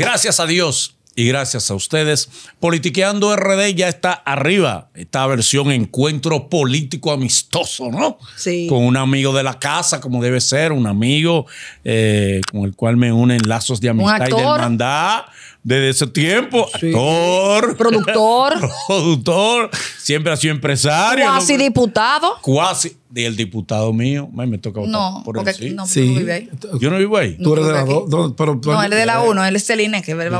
Gracias a Dios y gracias a ustedes. Politiqueando RD ya está arriba. Esta versión encuentro político amistoso, ¿no? Sí. Con un amigo de la casa, como debe ser, un amigo eh, con el cual me unen lazos de amistad y de hermandad desde ese tiempo. Actor. Productor. productor. Siempre ha sido empresario. Cuasi diputado. Cuasi. Y el diputado mío. me toca votar no, por porque No, vive ahí. Yo no vivo ahí. Tú eres de la 2, no, él es de la 1, eh, Él es Celine, que es el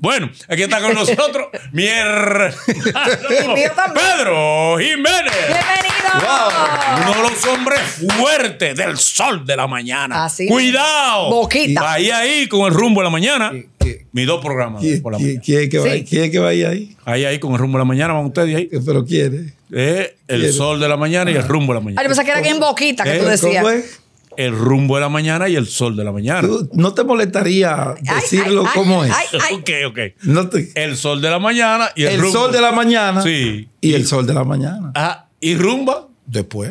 Bueno, aquí está con nosotros mi Pedro Jiménez. Bienvenido. Uno de los hombres fuertes del sol de la mañana. Así Cuidado. Boquita. Ahí, ahí, con el rumbo de la mañana mi dos programas ¿Quién, por la que, va ahí? Ahí, ahí, con el rumbo de la mañana van ustedes ahí. ¿Pero quiere? Eh, el sol de la mañana y el ah. rumbo de la mañana. Ah, yo que era en Boquita que ¿Eh? tú decías. el rumbo de la mañana y el sol de la mañana. ¿No te molestaría decirlo como es? Ok, ok. El sol de la mañana y el, el rumbo. sol de la mañana. Y, el sol de la mañana. Ah, ¿Y rumba? Después.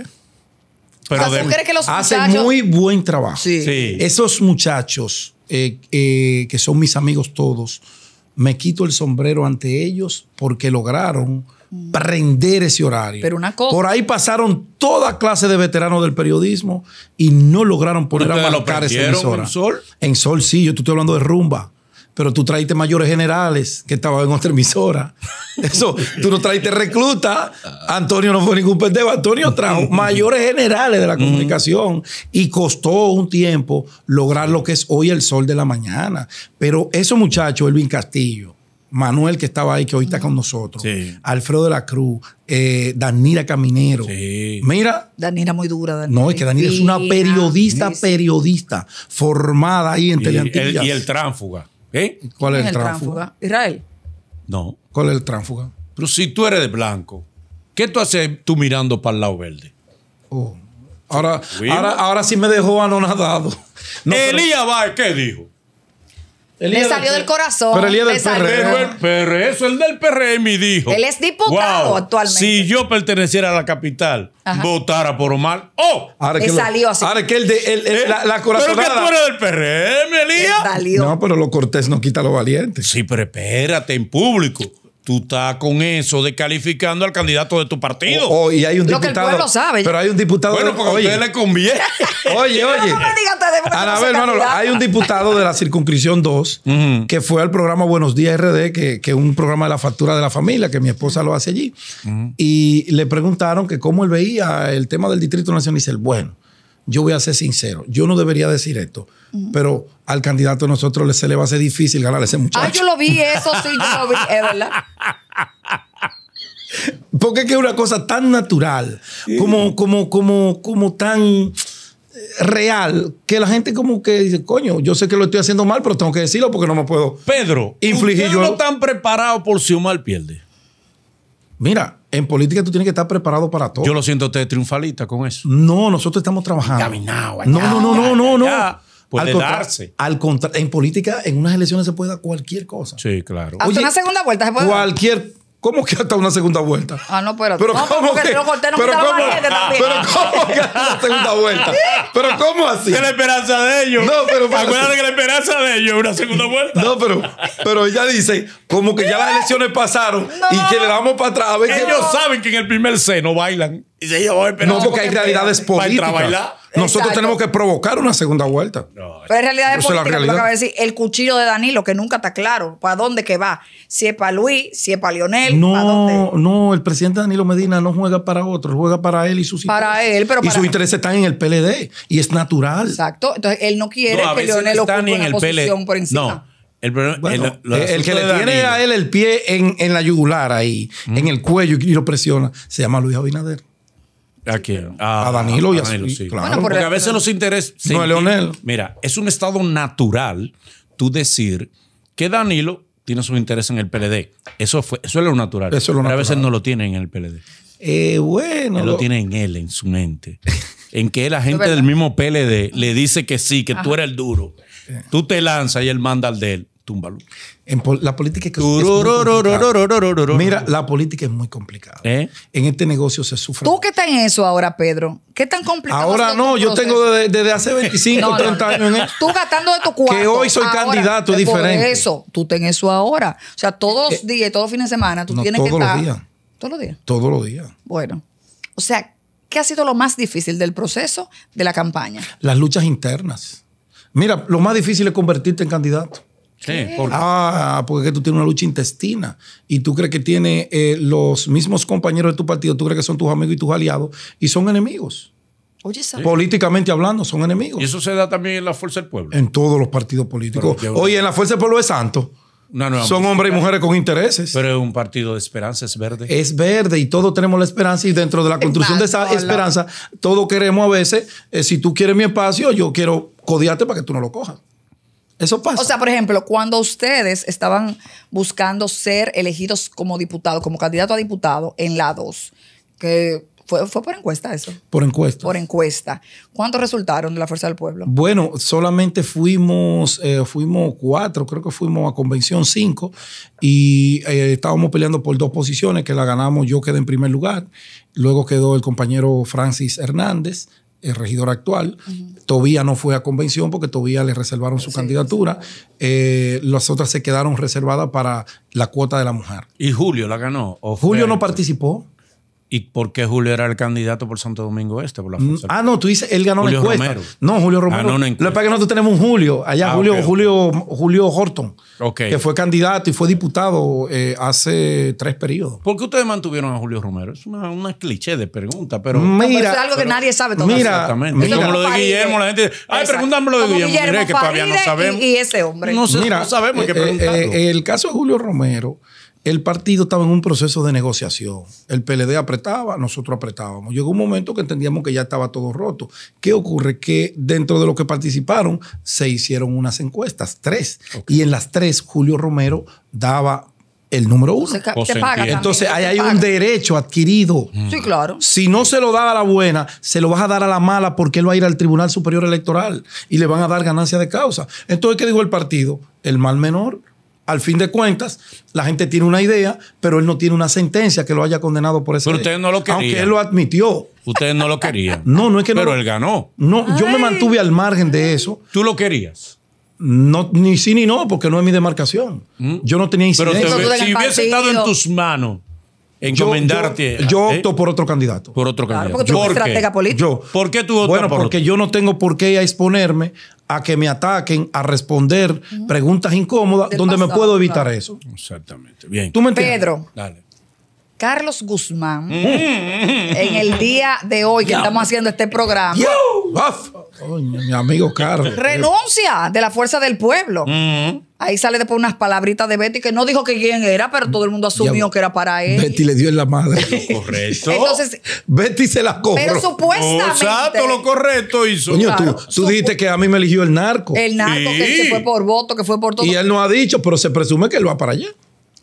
Pero ¿tú crees que los Hacen muy buen trabajo. sí. Esos muchachos eh, eh, que son mis amigos todos, me quito el sombrero ante ellos porque lograron prender ese horario. Pero Por ahí pasaron toda clase de veteranos del periodismo y no lograron poner a marcar ese horario En Sol? En sí, yo estoy hablando de Rumba pero tú traiste mayores generales que estaban en otra emisora. Eso, tú no traiste recluta. Antonio no fue ningún pendejo. Antonio trajo mayores generales de la mm. comunicación y costó un tiempo lograr lo que es hoy el sol de la mañana. Pero esos muchachos, Elvin Castillo, Manuel que estaba ahí, que hoy está con nosotros, Alfredo de la Cruz, eh, Danira Caminero. Sí. Mira. Danira muy dura. No, es que Danira es una periodista, periodista, formada ahí en y el, y el ¿Eh? ¿Cuál es el, tránsfuga? Israel. No. ¿Cuál es el tránsfuga? Pero si tú eres de blanco, ¿qué tú haces tú mirando para el lado verde? Oh. Ahora, ahora, sí me dejó anonadado. No, Elías va ¿qué dijo? Le salió del corazón. Pero el del PRM. Pero eso, el del PRM dijo. Él es diputado actualmente. Si yo perteneciera a la capital, votara por Omar. ¡Oh! Ahora que salió así. Ahora que el de eh, la, la Pero que tú eres del PRM, ¿eh, Elías. No, pero lo cortés no quita lo valiente. Sí, pero espérate, en público. Tú estás con eso, descalificando al candidato de tu partido. Oh, y hay un Lo diputado. Que el sabe. Pero hay un diputado. Bueno, porque a usted le conviene. oye, oye. hermano, hay un diputado de la circunscripción 2 que fue al programa Buenos Días RD, que es un programa de la factura de la familia, que mi esposa lo hace allí. Y le preguntaron que cómo él veía el tema del Distrito Nacional. Y dice, bueno, yo voy a ser sincero, yo no debería decir esto, pero al candidato a nosotros se le va a ser difícil ganar ese muchacho. Ah, yo lo vi, eso sí, yo lo vi, es verdad. Porque es que es una cosa tan natural, como, como, como, como tan eh, real, que la gente como que dice, coño, yo sé que lo estoy haciendo mal, pero tengo que decirlo porque no me puedo. Pedro, infligir yo. no están preparados por si mal pierde? Mira, en política tú tienes que estar preparado para todo. Yo lo siento usted triunfalista con eso. No, nosotros estamos trabajando. Caminado, no, no, no, no, no, no. Pues al darse. en política, en unas elecciones se puede dar cualquier cosa. Sí, claro. Hasta una segunda vuelta se puede Cualquier ¿Cómo que hasta una segunda vuelta? Ah, no, pero, pero ¿cómo que, no pero, ¿cómo, pero ¿cómo que hasta una segunda vuelta? ¿Pero cómo así? Es la esperanza de ellos. No, pero Acuérdate que la esperanza de ellos es una segunda vuelta. No, pero, pero ella dice, como que ya las elecciones pasaron y que le damos para atrás. A ver ellos saben que en el primer seno bailan. Y se No, porque hay realidades políticas. Nosotros tenemos que provocar una segunda vuelta. pero en realidad es política, de decir, el cuchillo de Danilo, que nunca está claro para dónde que va. Si es para Luis, si es para Lionel, no, para dónde. No, el presidente Danilo Medina no juega para otro, juega para él y sus para intereses. Él, pero Y sus intereses están en el PLD y es natural. Exacto. Entonces él no quiere que Lionel ocupe en una el posición por encima. No. El, que le tiene a él el pie en, en la yugular ahí, en el cuello y lo presiona, se llama Luis Abinader. ¿A A, Danilo y a porque a veces los intereses. No, Mira, es un estado natural tú decir que Danilo tiene sus intereses en el PLD. Eso, fue, eso es lo natural. a veces no lo tiene en el PLD. Eh, bueno. lo, tiene en él, en su mente. en que la gente del mismo PLD le dice que sí, que tú eres el duro. Eh. Tú te lanzas y él manda al de él túmbalo. En la política es, que Mira, la política es muy complicada. En este negocio se sufre. ¿Tú qué estás en eso ahora, Pedro? ¿Qué tan complicado? Ahora no, yo tengo desde, hace 25, 30 años Tú gastando de tu cuarto. Que hoy soy candidato diferente. eso, tú ten eso ahora. O sea, todos los días, todos fines de semana, tú tienes que estar. Todos los días. Todos los días. Todos los días. Bueno. O sea, ¿qué ha sido lo más difícil del proceso de la campaña? Las luchas internas. Mira, lo más difícil es convertirte en candidato ah, porque tú tienes una lucha intestina y tú crees que tiene eh, los mismos compañeros de tu partido, tú crees que son tus amigos y tus aliados y son enemigos. Oye, Políticamente hablando, son enemigos. Y eso se da también en la Fuerza del Pueblo. En todos los partidos políticos. Oye, en la Fuerza del Pueblo es santo. Son hombres y mujeres con intereses. Pero es un partido de esperanza, es verde. Es verde y todos tenemos la esperanza y dentro de la construcción de esa esperanza, todos queremos a veces, eh, si tú quieres mi espacio, yo quiero codiarte para que tú no lo cojas. Eso pasa. O sea, por ejemplo, cuando ustedes estaban buscando ser elegidos como diputado, como candidato a diputado en la 2, que fue, por encuesta eso. Por encuesta. Por encuesta. ¿Cuántos resultaron de la Fuerza del Pueblo? Bueno, solamente fuimos, eh, fuimos cuatro, creo que fuimos a convención cinco, y eh, estábamos peleando por dos posiciones, que la ganamos, yo quedé en primer lugar, luego quedó el compañero Francis Hernández, el regidor actual. Tobía no fue a convención porque Tobía le reservaron su candidatura. Eh, las otras se quedaron reservadas para la cuota de la mujer. ¿Y Julio la ganó? ¿O Julio no participó. ¿Y por qué Julio era el candidato por Santo Domingo Este? Mm, ah, no, tú dices, él ganó Julio la encuesta. Romero. No, Julio ah, Romero. No una Lo que pasa es que nosotros tenemos un Julio, allá ah, Julio, Julio, Julio Horton, que fue candidato y fue diputado eh, hace tres periodos. ¿Por qué ustedes mantuvieron a Julio Romero? Es una, una cliché de pregunta, pero... Mira, es algo que nadie sabe todavía. exactamente. Mira. como lo de Guillermo, la gente ay, pregúntame lo de Guillermo, Guillermo que todavía no sabemos. Y, ese hombre. No, sabemos qué eh, eh, preguntar. el caso de Julio Romero el partido estaba en un proceso de negociación. El PLD apretaba, nosotros apretábamos. Llegó un momento que entendíamos que ya estaba todo roto. ¿Qué ocurre? Que dentro de los que participaron se hicieron unas encuestas, tres. Y en las tres, Julio Romero daba el número uno. Entonces ahí hay un derecho adquirido. Mm. Sí, claro. Si no se lo da a la buena, se lo vas a dar a la mala porque él va a ir al Tribunal Superior Electoral y le van a dar ganancia de causa. Entonces, ¿qué dijo el partido? El mal menor al fin de cuentas, la gente tiene una idea, pero él no tiene una sentencia que lo haya condenado por eso. Pero ustedes no lo querían. Aunque él lo admitió. Ustedes no lo querían. No, no es que pero no. Pero él ganó. No, yo me mantuve al margen de eso. ¿Tú lo querías? No, ni sí ni no, porque no es mi demarcación. Mm. Yo no tenía si hubiese estado en tus manos, encomendarte. Yo, ¿eh? opto por otro candidato. Por otro candidato. ¿Por estratega Yo, ¿Por qué tú optas Bueno, porque yo no tengo por qué exponerme a que me ataquen, a responder preguntas incómodas, donde me puedo evitar eso. Exactamente. Bien. ¿Tú me entiendes? Pedro. Dale. Carlos Guzmán mm. en el día de hoy que estamos haciendo este programa. amigo Carlos. Renuncia de la fuerza del pueblo. Mm. Ahí sale después unas palabritas de Betty que no dijo que quién era, pero todo el mundo asumió que era para él. Betty le dio en la madre. Entonces, Betty se la cobró. Pero supuestamente. Exacto, lo correcto hizo. Coño, tú, dijiste que a mí me eligió el narco. El narco que fue por voto, que fue por todo. Y él no ha dicho, pero se presume que él va para allá.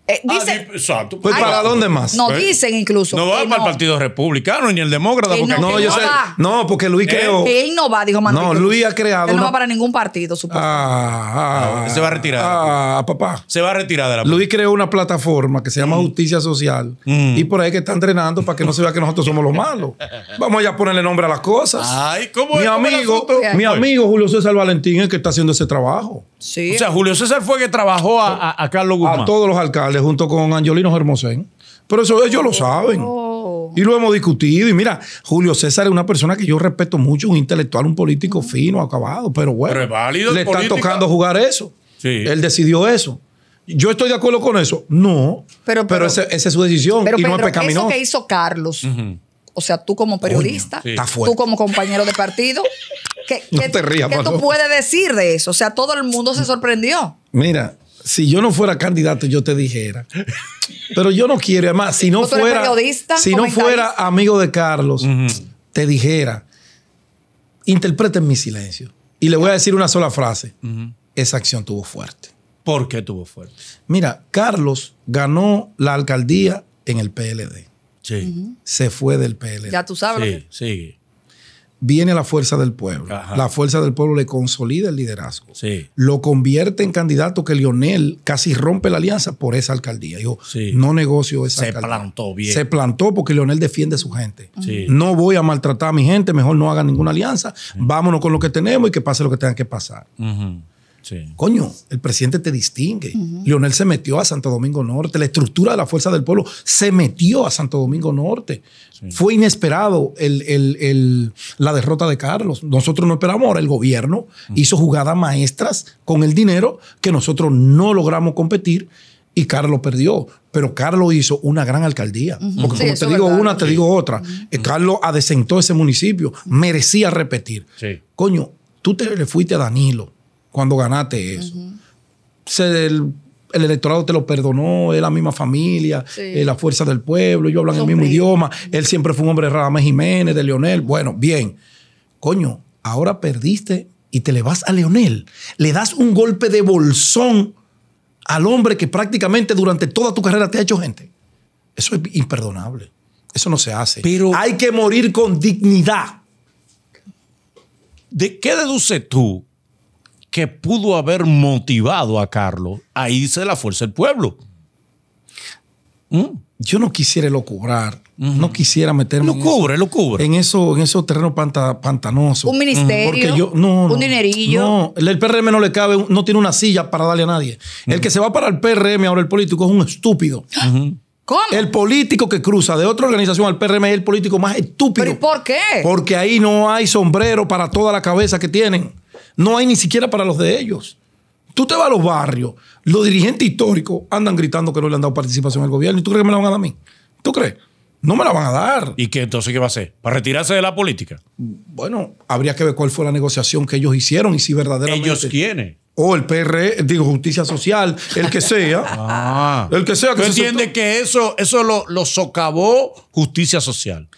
Eh, ah, pues, ¿Para dónde más? No, eh, dicen incluso. No va para el Partido Republicano ni el Demócrata. Porque no, yo sé, no, porque Luis eh, creó. Él no va, dijo Manuel. No, Luis ha creado. Él no va para ningún partido, supongo. Ah, ah, se va a retirar. papá. Se va a retirar de la Luis creó una plataforma que se llama mm. Justicia Social mm. y por ahí que está entrenando para que no se vea que nosotros somos los malos. Vamos a ponerle nombre a las cosas. Ay, ¿cómo mi Amigo, mi amigo Julio César Valentín es el que está haciendo ese trabajo. O sea, Julio César fue que trabajó a, Carlos Guzmán. A todos los alcaldes junto con Angelino Hermosén. Pero eso ellos lo oh. saben. Y lo hemos discutido. Y mira, Julio César es una persona que yo respeto mucho, un intelectual, un político mm. fino, acabado. Pero bueno, válido le está tocando jugar eso. Él decidió eso. Yo estoy de acuerdo con eso. No. Pero, pero, esa, es su decisión. Pero, y no es Eso que hizo Carlos. O sea, tú como periodista, tú como compañero de partido, ¿Qué, tú puedes decir de eso? O sea, todo el mundo se sorprendió. Mira, si yo no fuera candidato, yo te dijera. Pero yo no quiero, además, si no fuera si no fuera amigo de Carlos, te dijera, interpreten mi silencio. Y le voy a decir una sola frase. Esa acción tuvo fuerte. ¿Por qué tuvo fuerte? Mira, Carlos ganó la alcaldía en el PLD. Sí. Se fue del PLD. Ya tú sabes. Sí, sigue viene la fuerza del pueblo. La fuerza del pueblo le consolida el liderazgo. Lo convierte en candidato que Lionel casi rompe la alianza por esa alcaldía. yo no negocio esa Se plantó bien. Se plantó porque Lionel defiende a su gente. No voy a maltratar a mi gente, mejor no haga ninguna alianza. Vámonos con lo que tenemos y que pase lo que tenga que pasar. Coño, el presidente te distingue. Lionel Leonel se metió a Santo Domingo Norte, la estructura de la Fuerza del Pueblo se metió a Santo Domingo Norte. Fue inesperado la derrota de Carlos. Nosotros no esperamos, ahora el gobierno hizo jugadas maestras con el dinero que nosotros no logramos competir y Carlos perdió. Pero Carlos hizo una gran alcaldía. Porque como te digo una, te digo otra. Eh, Carlos adecentó ese municipio. Merecía repetir. Coño, tú te le fuiste a Danilo cuando ganaste eso. el, electorado te lo perdonó, es la misma familia, Es la fuerza del pueblo, ellos hablan el mismo idioma. Él siempre fue un hombre de Jiménez, de Leonel. Bueno, bien. Coño, ahora perdiste y te le vas a Leonel. Le das un golpe de bolsón al hombre que prácticamente durante toda tu carrera te ha hecho gente. Eso es imperdonable. Eso no se hace. Pero hay que morir con dignidad. ¿De qué deduces tú que pudo haber motivado a Carlos a irse de la fuerza del pueblo. Mm. Yo no quisiera lo no quisiera meterme. Lo cubre, lo cubre. En eso, en esos terrenos pantanosos. Un ministerio. yo, no, un dinerillo. No, el PRM no le cabe, no tiene una silla para darle a nadie. El que se va para el PRM ahora, el político, es un estúpido. ¿Cómo? El político que cruza de otra organización al PRM es el político más estúpido. ¿Pero por qué? Porque ahí no hay sombrero para toda la cabeza que tienen no hay ni siquiera para los de ellos. Tú te vas a los barrios, los dirigentes históricos andan gritando que no le han dado participación al gobierno. ¿Y tú crees que me la van a dar a mí? ¿Tú crees? No me la van a dar. ¿Y qué entonces qué va a hacer? ¿Para retirarse de la política? Bueno, habría que ver cuál fue la negociación que ellos hicieron y si verdaderamente. ¿Ellos quiénes? O el PR, e, digo, Justicia Social, el que sea. ah, el que sea. Que ¿Tú entiendes que eso, eso lo socavó Justicia Social?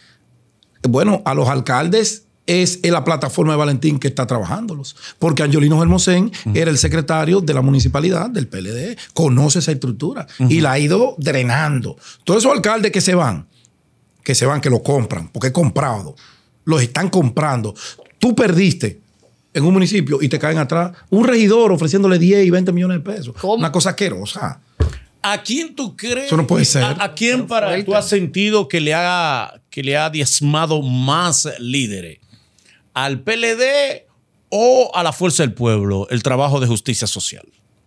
Bueno, a los alcaldes es la plataforma de Valentín que está trabajándolos. Porque Angelino Hermosén era el secretario de la municipalidad del PLD, conoce esa estructura y la ha ido drenando. Todos esos alcaldes que se van, que se van, que lo compran, porque he comprado, los están comprando. Tú perdiste en un municipio y te caen atrás un regidor ofreciéndole 10 y 20 millones de pesos. Una cosa asquerosa. ¿A quién tú crees? Eso no puede ser. ¿A, quién para tú has sentido que le que le ha diezmado más líderes? al PLD o a la Fuerza del Pueblo el trabajo de justicia social?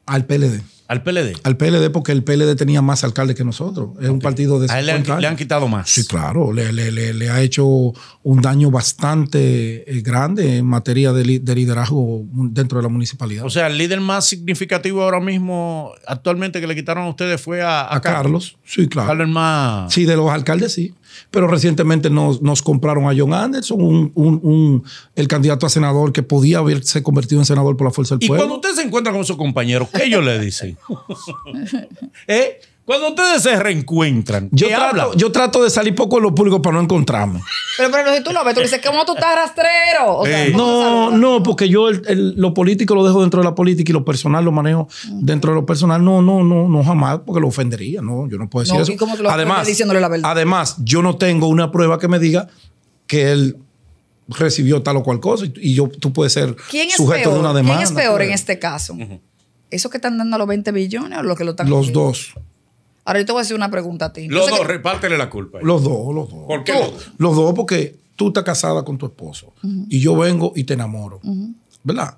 Al PLD. ¿Al PLD? Al PLD porque el PLD tenía más alcaldes que nosotros. Es un partido de... A él le han, quitado más. Sí, claro. Le, ha hecho un daño bastante eh, grande en materia de, liderazgo dentro de la municipalidad. O sea, el líder más significativo ahora mismo, actualmente, que le quitaron a ustedes fue a, a, Carlos. Sí, claro. Carlos más... Sí, de los alcaldes, sí. Pero recientemente nos, compraron a John Anderson, el candidato a senador que podía haberse convertido en senador por la fuerza del pueblo. Y cuando usted se encuentra con su compañero, ¿qué ellos le dicen? ¿Eh? Cuando ustedes se reencuentran, yo trato, yo trato de salir poco en lo público para no encontrarme. Pero, pero si tú lo ves, tú dices, ¿cómo tú estás rastrero? Eh, no, no, porque yo lo político lo dejo dentro de la política y lo personal lo manejo dentro de lo personal. No, no, no, no jamás, porque lo ofendería. No, yo no puedo decir eso. además, además, yo no tengo una prueba que me diga que él recibió tal o cual cosa y, yo, tú puedes ser sujeto de una demanda. ¿Quién es peor en pues. este caso? ¿Eso que están dando a los 20 billones o lo que lo están Los dos. Ahora yo te voy a hacer una pregunta a ti. Los dos, repártele la culpa. Los dos, los dos. ¿Por qué? Los dos, porque tú estás casada con tu esposo y yo vengo y te enamoro. ¿Verdad?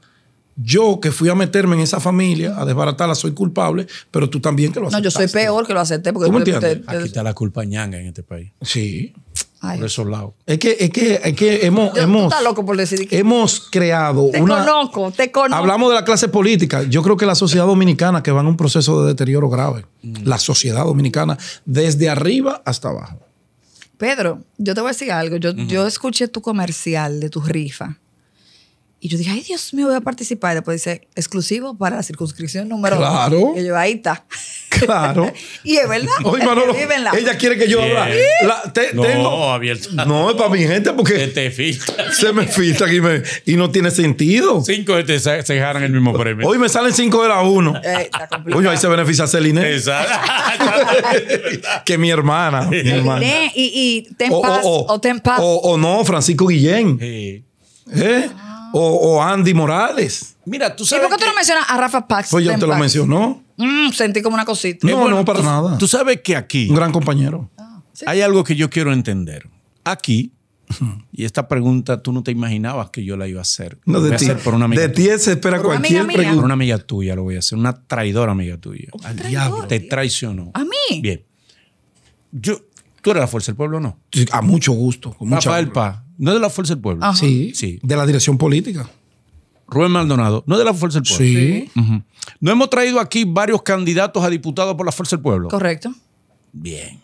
Yo que fui a meterme en esa familia, a desbaratarla, soy culpable, pero tú también que lo aceptaste. No, yo soy peor que lo acepté porque entiendes? Aquí está la culpa ñanga en este país. Sí por esos lados. Es que, es que, es que hemos, hemos, loco por decir hemos creado te Conozco, te conozco. Hablamos de la clase política. Yo creo que la sociedad dominicana que va en un proceso de deterioro grave. Mm. La sociedad dominicana, desde arriba hasta abajo. Pedro, yo te voy a decir algo. Yo, yo escuché tu comercial de tu rifa. Y yo dije, ay, Dios mío, voy a participar. Y después dice, exclusivo para la circunscripción número Claro. Dos. Y yo, ahí está. Claro. y es verdad. Oye, Manolo, ella quiere que yo abra. no, tengo, abierto. No, es para mi gente porque. Se te filtra. Se me filtra y, me, y no tiene sentido. Cinco te se, se el mismo premio. Hoy me salen cinco de la uno. Eh, Oye, ahí se beneficia Celine. Exacto. que mi hermana. Mi hermana. Y, y, ten paz, o, O, no, Francisco Guillén. ¿Eh? O, Andy Morales. Mira, tú sabes. ¿Y por qué tú no mencionas a Rafa Pax? Pues yo te lo mencionó. Mm, sentí como una cosita. No, eh, no, para nada. Tú sabes que aquí. Un gran compañero. Ah, hay algo que yo quiero entender. Aquí, y esta pregunta tú no te imaginabas que yo la iba a hacer. No, de ti. por una amiga De ti se espera cualquier pregunta. Por una amiga tuya lo voy a hacer. Una traidora amiga tuya. Al diablo. Te traicionó. A mí. Bien. Yo, ¿Tú eres la Fuerza del Pueblo o no? A mucho gusto. Con Rafael Paz, ¿no es de la Fuerza del Pueblo? Sí, De la dirección política. Rubén Maldonado, ¿no es de la Fuerza del Pueblo? Sí. ¿No hemos traído aquí varios candidatos a diputados por la Fuerza del Pueblo? Correcto. Bien.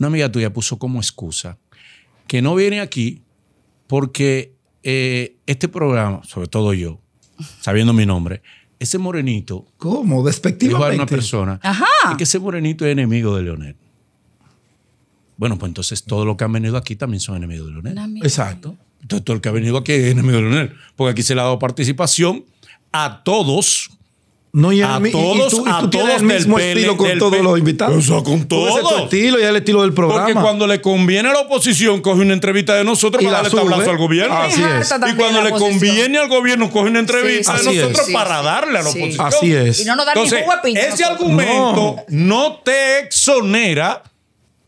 Una amiga tuya puso como excusa que no viene aquí porque eh, este programa, sobre todo yo, sabiendo mi nombre, ese morenito. ¿Cómo? Despectivamente. a una persona. Ajá. que ese morenito es enemigo de Leonel. Bueno, pues entonces todo lo que han venido aquí también son enemigos de Leonel. Exacto. Entonces todo el que ha venido aquí es enemigo de Leonel. Porque aquí se le ha dado participación a todos. No, y a, todos, tú, a todos el mismo estilo con todos los invitados. sea, con todos. estilo y el estilo del programa. Porque cuando le conviene a la oposición, coge una entrevista de nosotros para darle sube. tablazo al gobierno. Así es. Y cuando le conviene al gobierno, coge una entrevista de nosotros para darle a la oposición. Así es. Y no nos ni Ese argumento no te exonera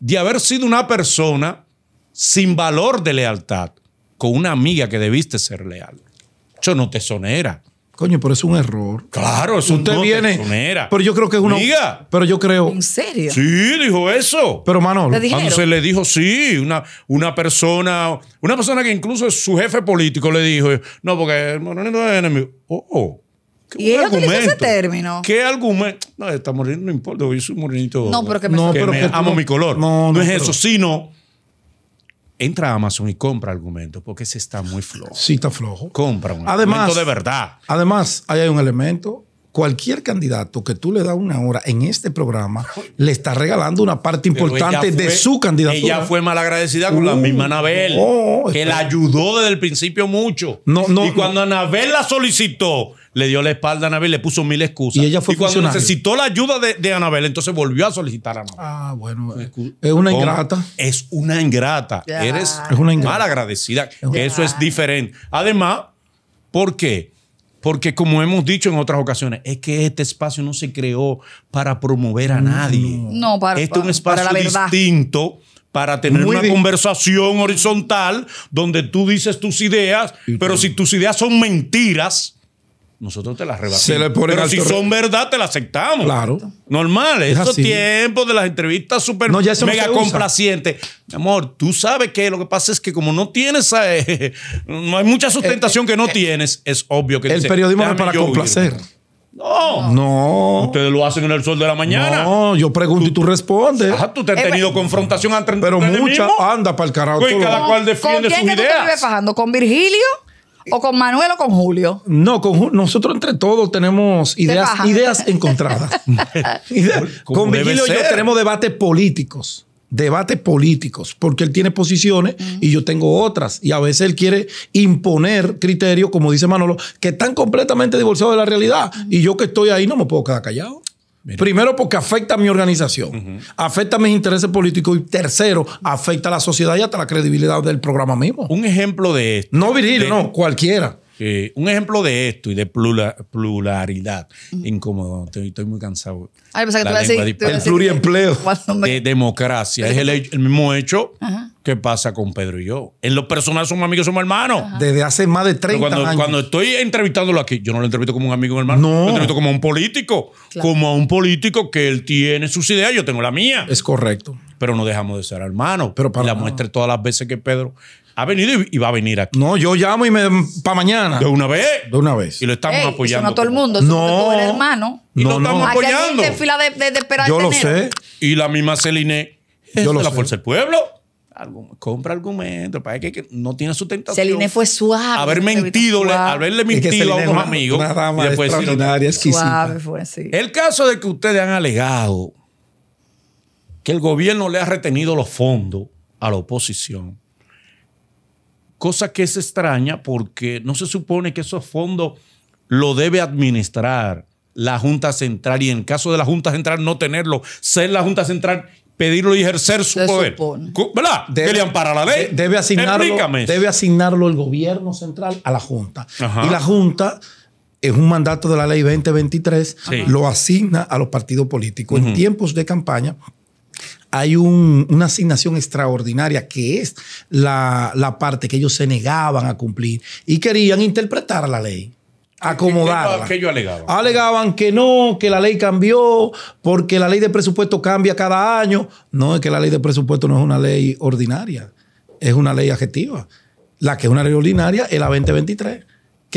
de haber sido una persona sin valor de lealtad con una amiga que debiste ser leal. Eso no te sonera. Coño, pero es un error. Claro, eso Usted viene, Pero yo creo que es una. Amiga. Pero yo creo. ¿En serio? Sí, dijo eso. Pero Manolo. Cuando se le dijo, sí, una, una persona, una persona que incluso es su jefe político le dijo, no, porque no es enemigo. Oh, oh. Y ella utiliza ese término. ¿Qué argumento? No, está muriendo, no importa, yo soy morenito. No, pero que me, no, pero amo mi color. No, no, es eso, sino entra a Amazon y compra argumentos porque se está muy flojo. Sí, está flojo. Compra un argumento de verdad. Además, ahí hay un elemento. Cualquier candidato que tú le das una hora en este programa le está regalando una parte importante de su candidatura. Ella fue agradecida con la uh, misma Anabel, oh, que la ayudó desde el principio mucho. No, no, y cuando Anabel la solicitó, le dio la espalda a Anabel, le puso mil excusas. Y ella fue cuando necesitó la ayuda de, Anabel, entonces volvió a solicitar a Anabel. Ah, bueno. Es una ingrata. Es una ingrata. Eres una mal agradecida. Eso es diferente. Además, ¿por qué? Porque como hemos dicho en otras ocasiones, es que este espacio no se creó para promover a mm, nadie. No, para, este es un espacio distinto para tener una conversación horizontal donde tú dices tus ideas, pero si tus ideas son mentiras, nosotros te las rebatimos. Pero si son verdad, te las aceptamos. Claro. Normal, esos tiempos de las entrevistas super mega complaciente complacientes. Amor, tú sabes que lo que pasa es que como no tienes, eh, no hay mucha sustentación eh, que no eh, eh. tienes, es obvio que... El periodismo es para complacer. No. No. Ustedes lo hacen en el sol de la mañana. No, yo pregunto y tú respondes. Ajá, ah, tú te has tenido confrontación antes Pero mucha anda para el carajo. Pues cada cual defiende ¿con quién su ¿Con Virgilio? ¿O con Manuel o con Julio? No, con nosotros entre todos tenemos ideas, ideas encontradas. Con Vigilio y yo tenemos debates políticos. Debates políticos, porque él tiene posiciones y yo tengo otras. Y a veces él quiere imponer criterios, como dice Manolo, que están completamente divorciados de la realidad. Y yo que estoy ahí no me puedo quedar callado. Primero, porque afecta a mi organización, afecta a mis intereses políticos y tercero, afecta a la sociedad y hasta la credibilidad del programa mismo. Un ejemplo de esto. No, viril, no, cualquiera un ejemplo de esto y de pluralidad. Incómodo, estoy, muy cansado. el pluriempleo. De democracia. Es el, mismo hecho que pasa con Pedro y yo. En lo personal somos amigos, somos hermanos. Desde hace más de 30 años. Cuando estoy entrevistándolo aquí, yo no lo entrevisto como un amigo hermano. No. Lo entrevisto como un político. Como a un político que él tiene sus ideas, yo tengo la mía. Es correcto. Pero no dejamos de ser hermanos. Pero para la muestre todas las veces que Pedro ha venido y va a venir aquí. No, yo llamo y me para mañana. De una vez. De una vez. Y lo estamos apoyando. Eso no todo el mundo, no. Todo el hermano. Y lo estamos apoyando. fila de, yo lo sé. Y la misma Celine es de la fuerza del pueblo. compra argumentos, para que, no tiene sustentación. Celine fue suave. Haber mentido, haberle mentido a unos amigos. Una dama extraordinaria, exquisita. Suave fue así. El caso de que ustedes han alegado que el gobierno le ha retenido los fondos a la oposición cosa que es extraña porque no se supone que esos fondos lo debe administrar la Junta Central y en caso de la Junta Central no tenerlo, ser la Junta Central pedirlo y ejercer su poder. ¿Verdad? Debe, la ley. Debe asignarlo, debe asignarlo el gobierno central a la Junta. Y la Junta es un mandato de la ley 2023, lo asigna a los partidos políticos. En tiempos de campaña, hay una asignación extraordinaria que es la, parte que ellos se negaban a cumplir y querían interpretar la ley. Acomodarla. ellos alegaban? Alegaban que no, que la ley cambió, porque la ley de presupuesto cambia cada año. No, es que la ley de presupuesto no es una ley ordinaria, es una ley adjetiva. La que es una ley ordinaria es la 2023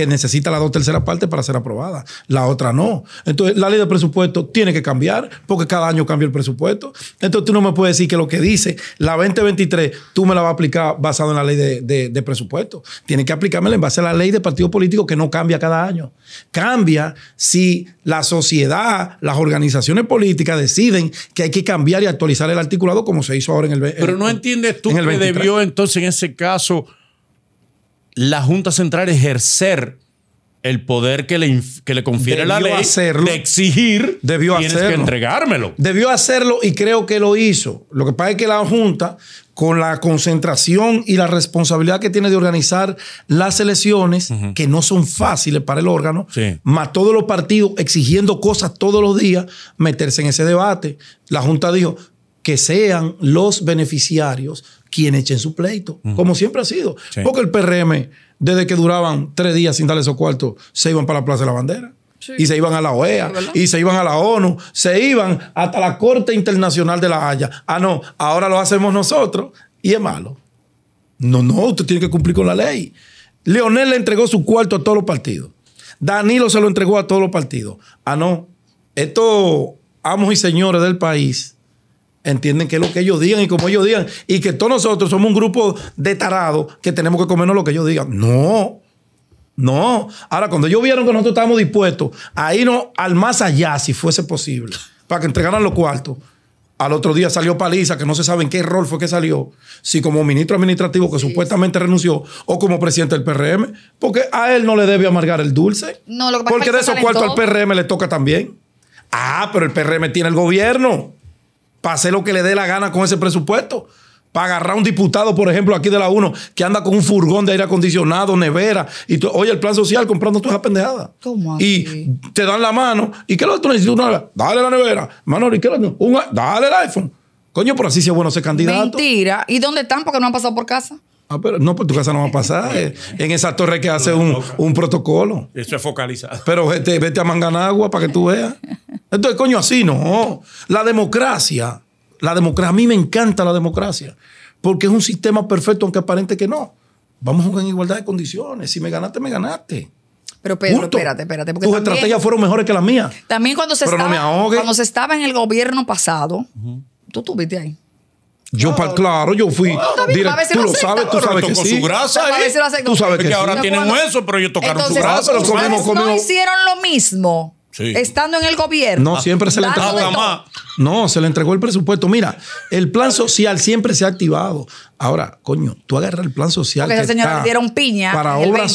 necesita la dos terceras partes para ser aprobada, la otra no. Entonces, la ley de presupuesto tiene que cambiar porque cada año cambia el presupuesto. Entonces, tú no me puedes decir que lo que dice la 2023, tú me la vas a aplicar basado en la ley de, presupuesto. Tiene que aplicármela en base a la ley de partido político que no cambia cada año. Cambia si la sociedad, las organizaciones políticas deciden que hay que cambiar y actualizar el articulado como se hizo ahora en el. Pero no entiendes tú que debió entonces en ese caso la Junta Central ejercer el poder que le, que le confiere la ley hacerlo, de exigir debió tienes hacerlo. que entregármelo. Debió hacerlo y creo que lo hizo. Lo que pasa es que la Junta, con la concentración y la responsabilidad que tiene de organizar las elecciones, que no son fáciles para el órgano, más todos los partidos exigiendo cosas todos los días, meterse en ese debate. La Junta dijo que sean los beneficiarios quien echen su pleito, como siempre ha sido. Porque el PRM, desde que duraban tres días sin darle esos cuartos, se iban para la Plaza de la Bandera. Y se iban a la OEA, y se iban a la ONU, se iban hasta la Corte Internacional de la Haya. Ah, no, ahora lo hacemos nosotros y es malo. No, no, usted tiene que cumplir con la ley. Leonel le entregó su cuarto a todos los partidos. Danilo se lo entregó a todos los partidos. Ah, no, estos amos y señores del país entienden que es lo que ellos digan y como ellos digan, y que todos nosotros somos un grupo de tarados que tenemos que comernos lo que ellos digan. No, no. Ahora, cuando ellos vieron que nosotros estábamos dispuestos a irnos al más allá, si fuese posible, para que entregaran los cuartos, al otro día salió Paliza, que no se saben qué rol fue que salió, si como ministro administrativo que supuestamente renunció o como presidente del PRM, porque a él no le debe amargar el dulce. porque de esos cuartos al PRM le toca también. Ah, pero el PRM tiene el gobierno para hacer lo que le dé la gana con ese presupuesto. Para agarrar a un diputado, por ejemplo, aquí de la 1, que anda con un furgón de aire acondicionado, nevera, y tú, oye, el plan social comprando todas esas pendejadas. ¿Cómo Y te dan la mano. ¿Y qué es lo que tú necesitas? Dale la nevera. Mano, ¿y qué es lo un, Dale el iPhone. Coño, por así sea bueno ser candidato. Mentira. ¿Y dónde están? Porque no han pasado por casa. Ah, pero no, pues tu casa no va a pasar. Eh, en esa torre que hace un, protocolo. Eso es focalizado. Pero vete, vete a Manganagua para que tú veas. Entonces, coño, así no. La democracia, la democracia, a mí me encanta la democracia, porque es un sistema perfecto, aunque aparente que no. Vamos en igualdad de condiciones. Si me ganaste, me ganaste. Pero Pedro, espérate, espérate. Tus estrategias fueron mejores que las mías. También cuando se, estaba, cuando estaba en el gobierno pasado, tú estuviste ahí. Yo, claro, claro yo fui. tú lo sabes, tú sabes que sí. Tú sabes que ahora tienen hueso, pero ellos tocaron su grasa. Pero no hicieron lo mismo. Estando en el gobierno. No, siempre se le entregó. No, se le entregó el presupuesto. Mira, el plan social siempre se ha activado. Ahora, coño, tú agarras el plan social. Porque el señor le dieron piña para el plan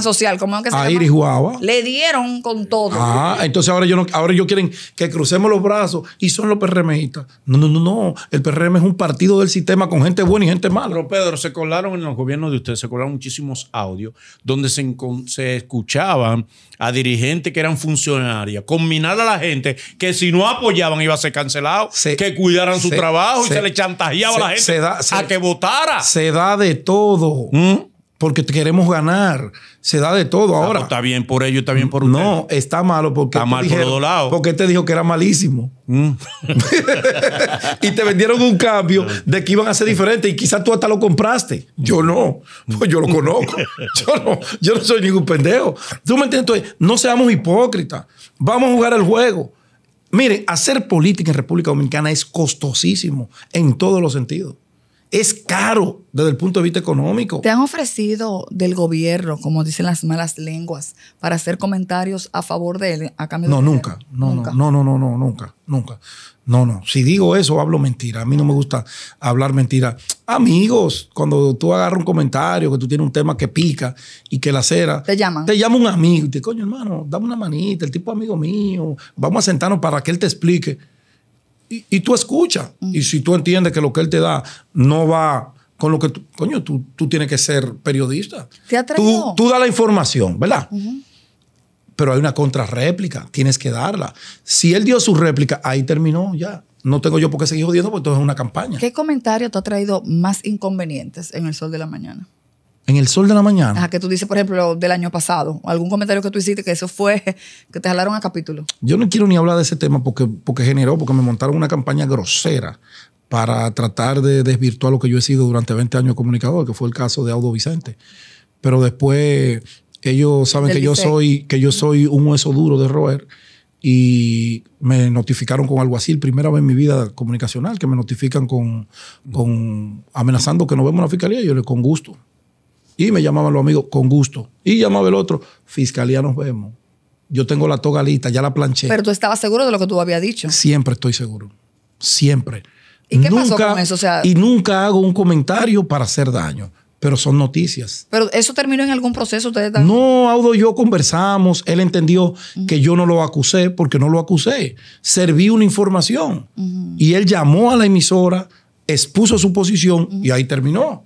social. que a Le dieron con todo. Ah, entonces ahora yo no, ahora ellos quieren que crucemos los brazos y son los PRMistas. No, no, no, no. El PRM es un partido del sistema con gente buena y gente mala. Pero Pedro, se colaron en los gobiernos de ustedes, se colaron muchísimos audios donde se, escuchaban a dirigentes que eran funcionarias, combinar a la gente que si no apoyaban iba a ser cancelado, que cuidaran su trabajo y se le chantajeaba a la gente a que votaran se da de todo. ¿Mm? Porque queremos ganar. Se da de todo ah, ahora. Pues está bien por ello, está bien por usted. No, está malo porque. mal por todos lados. Porque te dijo que era malísimo. Mm. y te vendieron un cambio de que iban a ser diferentes y quizás tú hasta lo compraste. Yo no. Pues yo lo conozco. Yo no, soy ningún pendejo. ¿Tú me entiendes? no seamos hipócritas. Vamos a jugar el juego. Miren, hacer política en República Dominicana es costosísimo en todos los sentidos es caro desde el punto de vista económico. Te han ofrecido del gobierno, como dicen las malas lenguas, para hacer comentarios a favor de él a cambio No, de nunca, no, nunca. No, no, no, no, nunca, nunca. No, no. Si digo eso, hablo mentira. A mí no me gusta hablar mentira. Amigos, cuando tú agarras un comentario, que tú tienes un tema que pica y que la cera. Te llaman. Te llama un amigo y te dice, coño, hermano, dame una manita, el tipo amigo mío, vamos a sentarnos para que él te explique y, tú escuchas. Mm. Y si tú entiendes que lo que él te da no va con lo que tú, coño, tú, tienes que ser periodista. ¿Te tú, tú das la información, ¿verdad? Pero hay una contrarréplica, tienes que darla. Si él dio su réplica, ahí terminó ya. No tengo yo por qué seguir jodiendo porque todo es una campaña. ¿Qué comentario te ha traído más inconvenientes en el sol de la mañana? En el sol de la mañana. Ajá, que tú dices, por ejemplo, del año pasado, algún comentario que tú hiciste que eso fue, que te jalaron a capítulo. Yo no quiero ni hablar de ese tema porque, porque generó, porque me montaron una campaña grosera para tratar de desvirtuar lo que yo he sido durante 20 años comunicador, que fue el caso de Audo Vicente. Pero después ellos saben que yo, soy, que yo soy un hueso duro de roer y me notificaron con algo así, primera vez en mi vida comunicacional, que me notifican con, con amenazando que nos vemos en la fiscalía. Y yo le con gusto, y me llamaban los amigos con gusto. Y llamaba el otro, fiscalía, nos vemos. Yo tengo la toga lista, ya la planché. Pero tú estabas seguro de lo que tú habías dicho. Siempre estoy seguro. Siempre. ¿Y qué nunca, pasó con eso? y nunca hago un comentario para hacer daño, pero son noticias. ¿Pero eso terminó en algún proceso? Ustedes No, Audo y yo conversamos. Él entendió que yo no lo acusé porque no lo acusé. Serví una información. Y él llamó a la emisora, expuso su posición y ahí terminó.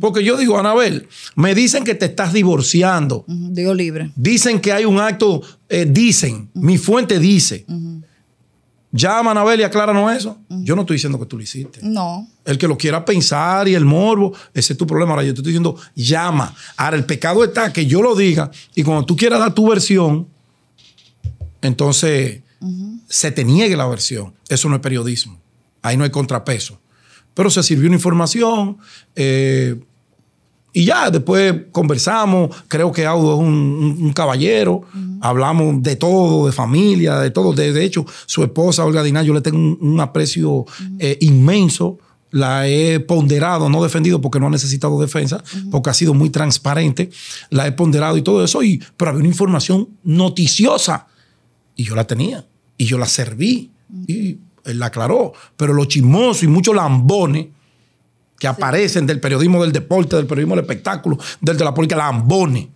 Porque yo digo, Anabel, me dicen que te estás divorciando. Dios Digo libre. Dicen que hay un acto, eh, dicen, mi fuente dice. Llama Anabel y acláranos eso. Yo no estoy diciendo que tú lo hiciste. No. El que lo quiera pensar y el morbo, ese es tu problema. Ahora yo te estoy diciendo, llama. Ahora el pecado está que yo lo diga y cuando tú quieras dar tu versión, entonces se te niegue la versión. Eso no es periodismo. Ahí no hay contrapeso. Pero se sirvió una información eh, y ya después conversamos. Creo que Audo es un, caballero. Hablamos de todo, de familia, de todo. De, hecho, su esposa, Olga Dina, yo le tengo un, aprecio eh, inmenso la he ponderado, no defendido porque no ha necesitado defensa, porque ha sido muy transparente, la he ponderado y todo eso, y, pero había una información noticiosa y yo la tenía y yo la serví. Y él la aclaró, pero los chismosos y muchos lambones que aparecen del periodismo del deporte, del periodismo del espectáculo, del de la política, lambones,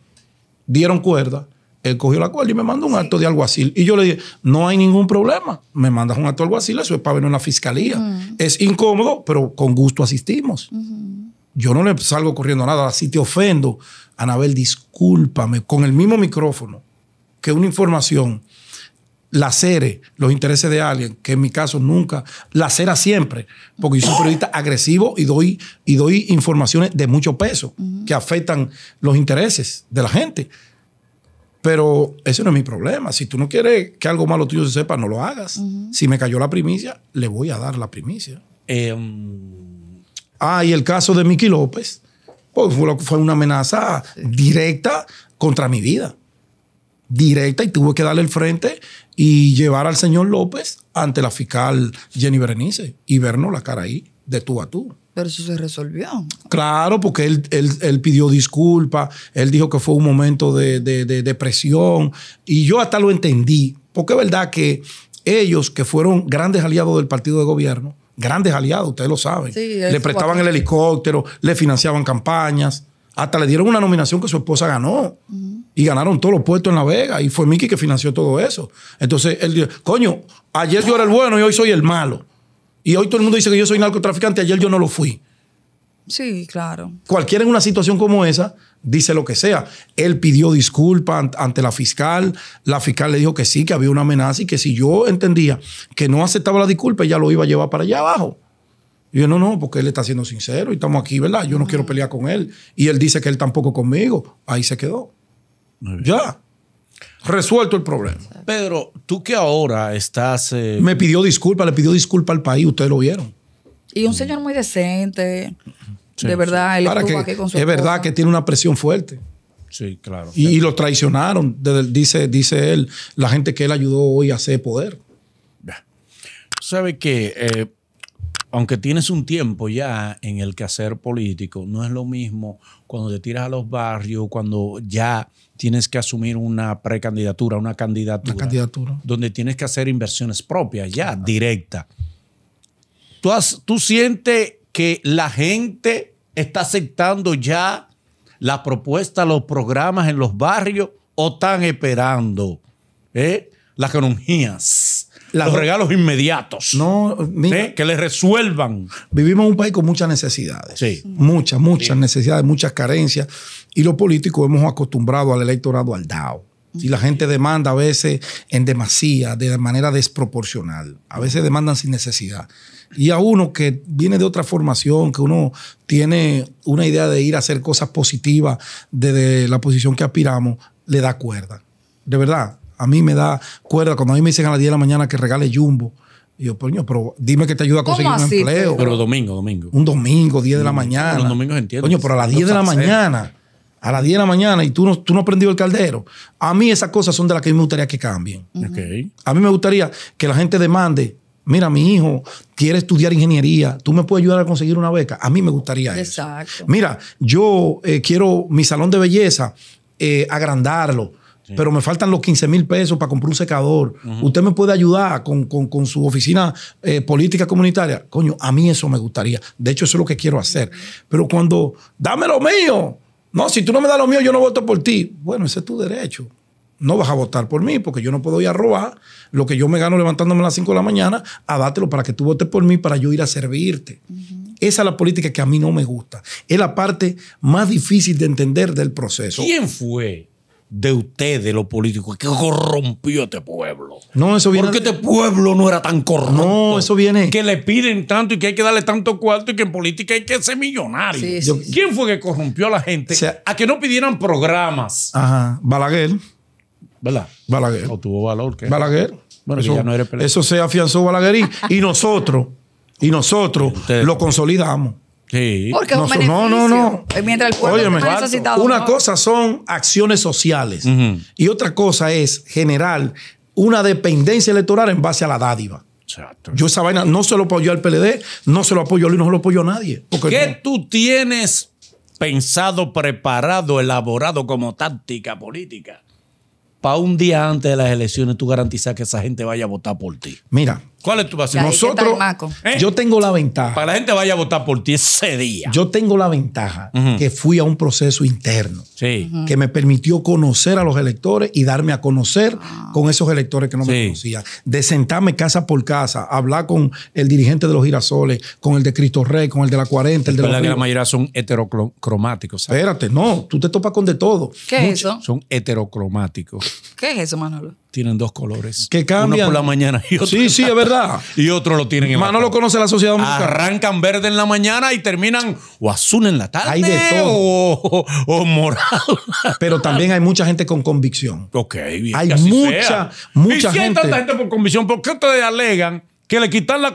dieron cuerda. Él cogió la cuerda y me mandó un acto de alguacil. Y yo le dije, no hay ningún problema. Me mandas un acto de alguacil, eso es para venir a la fiscalía. Mm. Es incómodo, pero con gusto asistimos. Yo no le salgo corriendo nada. Si te ofendo, Anabel, discúlpame, con el mismo micrófono, que una información lacere los intereses de alguien, que en mi caso nunca, lacera siempre, porque yo soy periodista agresivo y doy, y doy informaciones de mucho peso que afectan los intereses de la gente. Pero ese no es mi problema. Si tú no quieres que algo malo tuyo se sepa, no lo hagas. Si me cayó la primicia, le voy a dar la primicia. Em, ah, y el caso de Miki López, pues fue una amenaza directa contra mi vida directa y tuve que darle el frente y llevar al señor López ante la fiscal Jenny Berenice y vernos la cara ahí, de tú a tú. Pero eso se resolvió. Claro, porque él, pidió disculpas, él dijo que fue un momento de, de, depresión, y yo hasta lo entendí, porque es verdad que ellos, que fueron grandes aliados del partido de gobierno, grandes aliados, ustedes lo saben, le prestaban el helicóptero, le financiaban campañas. Hasta le dieron una nominación que su esposa ganó. Y ganaron todos los puestos en La Vega. Y fue Mickey que financió todo eso. Entonces él dijo, coño, ayer yo era el bueno y hoy soy el malo. Y hoy todo el mundo dice que yo soy narcotraficante, ayer yo no lo fui. Sí, claro. Cualquiera en una situación como esa dice lo que sea. Él pidió disculpas ante la fiscal. La fiscal le dijo que sí, que había una amenaza y que si yo entendía que no aceptaba la disculpa, ella lo iba a llevar para allá abajo yo, no, no, porque él está siendo sincero y estamos aquí, ¿verdad? Yo no quiero pelear con él. Y él dice que él tampoco conmigo. Ahí se quedó. Ya. Resuelto el problema. Pedro, tú que ahora estás... Eh, Me pidió disculpa, le pidió disculpa al país, ustedes lo vieron. Y un señor muy decente. de verdad, él Es verdad que tiene una presión fuerte. Sí, claro. Y, lo traicionaron, dice, dice él, la gente que él ayudó hoy a hacer poder. Sabe qué? eh, aunque tienes un tiempo ya en el que hacer político, no es lo mismo cuando te tiras a los barrios, cuando ya tienes que asumir una precandidatura, una candidatura, una candidatura. donde tienes que hacer inversiones propias, ya, directas. directa. ¿Tú, sientes que la gente está aceptando ya la propuesta, los programas en los barrios o están esperando la eh, las economías? los regalos inmediatos. No, que le resuelvan. Vivimos en un país con muchas necesidades. Sí. Muchas, muchas necesidades, muchas carencias. Y los políticos hemos acostumbrado al electorado al DAO. Y la gente demanda a veces en demasía, de manera desproporcional. A veces demandan sin necesidad. Y a uno que viene de otra formación, que uno tiene una idea de ir a hacer cosas positivas desde la posición que aspiramos, le da cuerda. De verdad, a mí me da cuerda cuando a mí me dicen a las 10 de la mañana que regale Jumbo. yo, poño, pero dime que te ayuda a conseguir un empleo. Pero domingo, domingo. Un domingo, 10 de la mañana. los domingos entiendo. Coño, pero a las 10 de la mañana. A las 10 de la mañana y tú no, tú no has el caldero. A mí esas cosas son de las que me gustaría que cambien. A mí me gustaría que la gente demande, mira, mi hijo quiere estudiar ingeniería, tú me puedes ayudar a conseguir una beca. A mí me gustaría Exacto. Mira, yo eh, quiero mi salón de belleza, eh, agrandarlo pero me faltan los 15 mil pesos para comprar un secador. ¿Usted me puede ayudar con, su oficina eh, política comunitaria? Coño, a mí eso me gustaría. De hecho, eso es lo que quiero hacer. Pero cuando, dame lo mío. No, si tú no me das lo mío, yo no voto por ti. Bueno, ese es tu derecho no vas a votar por mí porque yo no puedo ir a robar lo que yo me gano levantándome a las 5 de la mañana a dártelo para que tú votes por mí para yo ir a servirte. Esa es la política que a mí no me gusta. Es la parte más difícil de entender del proceso. ¿Quién fue de ustedes, los políticos, que corrompió a este pueblo. No, eso viene. Porque este pueblo no era tan corno? No, eso viene. Que le piden tanto y que hay que darle tanto cuarto y que en política hay que ser millonario. Sí, ¿Quién fue que corrompió a la gente a que no pidieran programas? Ajá. Balaguer. ¿Verdad? Balaguer. No tuvo valor. Balaguer. Bueno, eso, ya no eso se afianzó Balaguer y, nosotros, y nosotros lo consolidamos. Porque No, no, no. Eh, mientras el pueblo Una cosa son acciones sociales y otra cosa es generar una dependencia electoral en base a la dádiva. Yo esa vaina no se lo apoyo al PLD, no se lo apoyo a no se lo apoyo a nadie. ¿Qué tú tienes pensado, preparado, elaborado como táctica política para un día antes de las elecciones tú garantizar que esa gente vaya a votar por ti? Mira, ¿Cuál es tu vacío? Nosotros, eh. yo tengo la ventaja. Para la gente vaya a votar por ti ese día. Yo tengo la ventaja que fui a un proceso interno que me permitió conocer a los electores y darme a conocer ah. con esos electores que no me conocían. De sentarme casa por casa, hablar con el dirigente de los girasoles, con el de Cristo Rey, con el de la 40, el de la. la mayoría son heterocromáticos. Espérate, no, tú te topas con de todo. ¿Qué es eso? Son heterocromáticos. ¿Qué es eso, Manolo? tienen dos colores. Que cambian. Uno por la mañana y otro. Sí, sí, es verdad. Y otro lo tienen en no lo conoce la sociedad Arrancan verde en la mañana y terminan o azul en la tarde. Hay de todo. O, morado. Pero también hay mucha gente con convicción. Ok, bien. Hay mucha, mucha y tanta gente por convicción. ¿Por qué ustedes alegan? que le quitan la,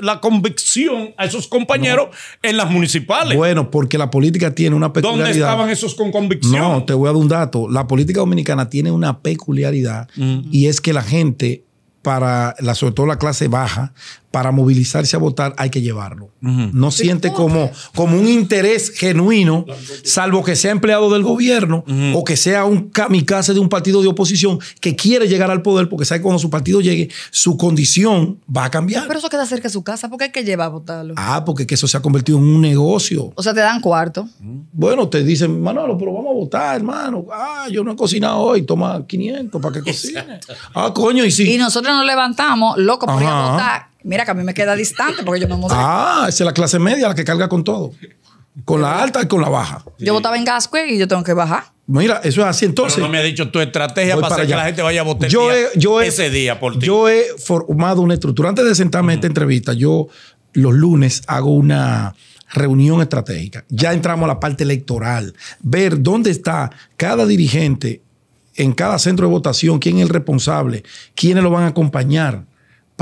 la convicción a esos compañeros en las municipales. Bueno, porque la política tiene una peculiaridad. ¿Dónde estaban esos con convicción? No, te voy a dar un dato. La política dominicana tiene una peculiaridad mm. y es que la gente para la, sobre todo la clase baja, para movilizarse a votar hay que llevarlo. No siente como, como un interés genuino, salvo que sea empleado del gobierno o que sea un kamikaze de un partido de oposición que quiere llegar al poder porque sabe que cuando su partido llegue, su condición va a cambiar. Pero eso queda cerca de su casa, porque hay que llevar a votarlo. Ah, porque eso se ha convertido en un negocio. O sea, te dan cuarto. Bueno, te dicen, Manolo, pero vamos a votar, hermano. Ah, yo no he cocinado hoy, toma 500 para que cocine. ah, coño, y sí. Y nosotros nos levantamos, loco, a votar Mira que a mí me queda distante porque yo me mudé. Ah, es la clase media la que carga con todo. Con la alta y con la baja. Yo votaba en Gascue pues, y yo tengo que bajar. Mira, eso es así. Entonces. no me ha dicho tu estrategia para, hacer que la gente vaya a votar yo ese día por ti. Yo he formado una estructura. Antes de sentarme en esta entrevista, yo los lunes hago una reunión estratégica. Ya entramos a la parte electoral. Ver dónde está cada dirigente en cada centro de votación, quién es el responsable, quiénes lo van a acompañar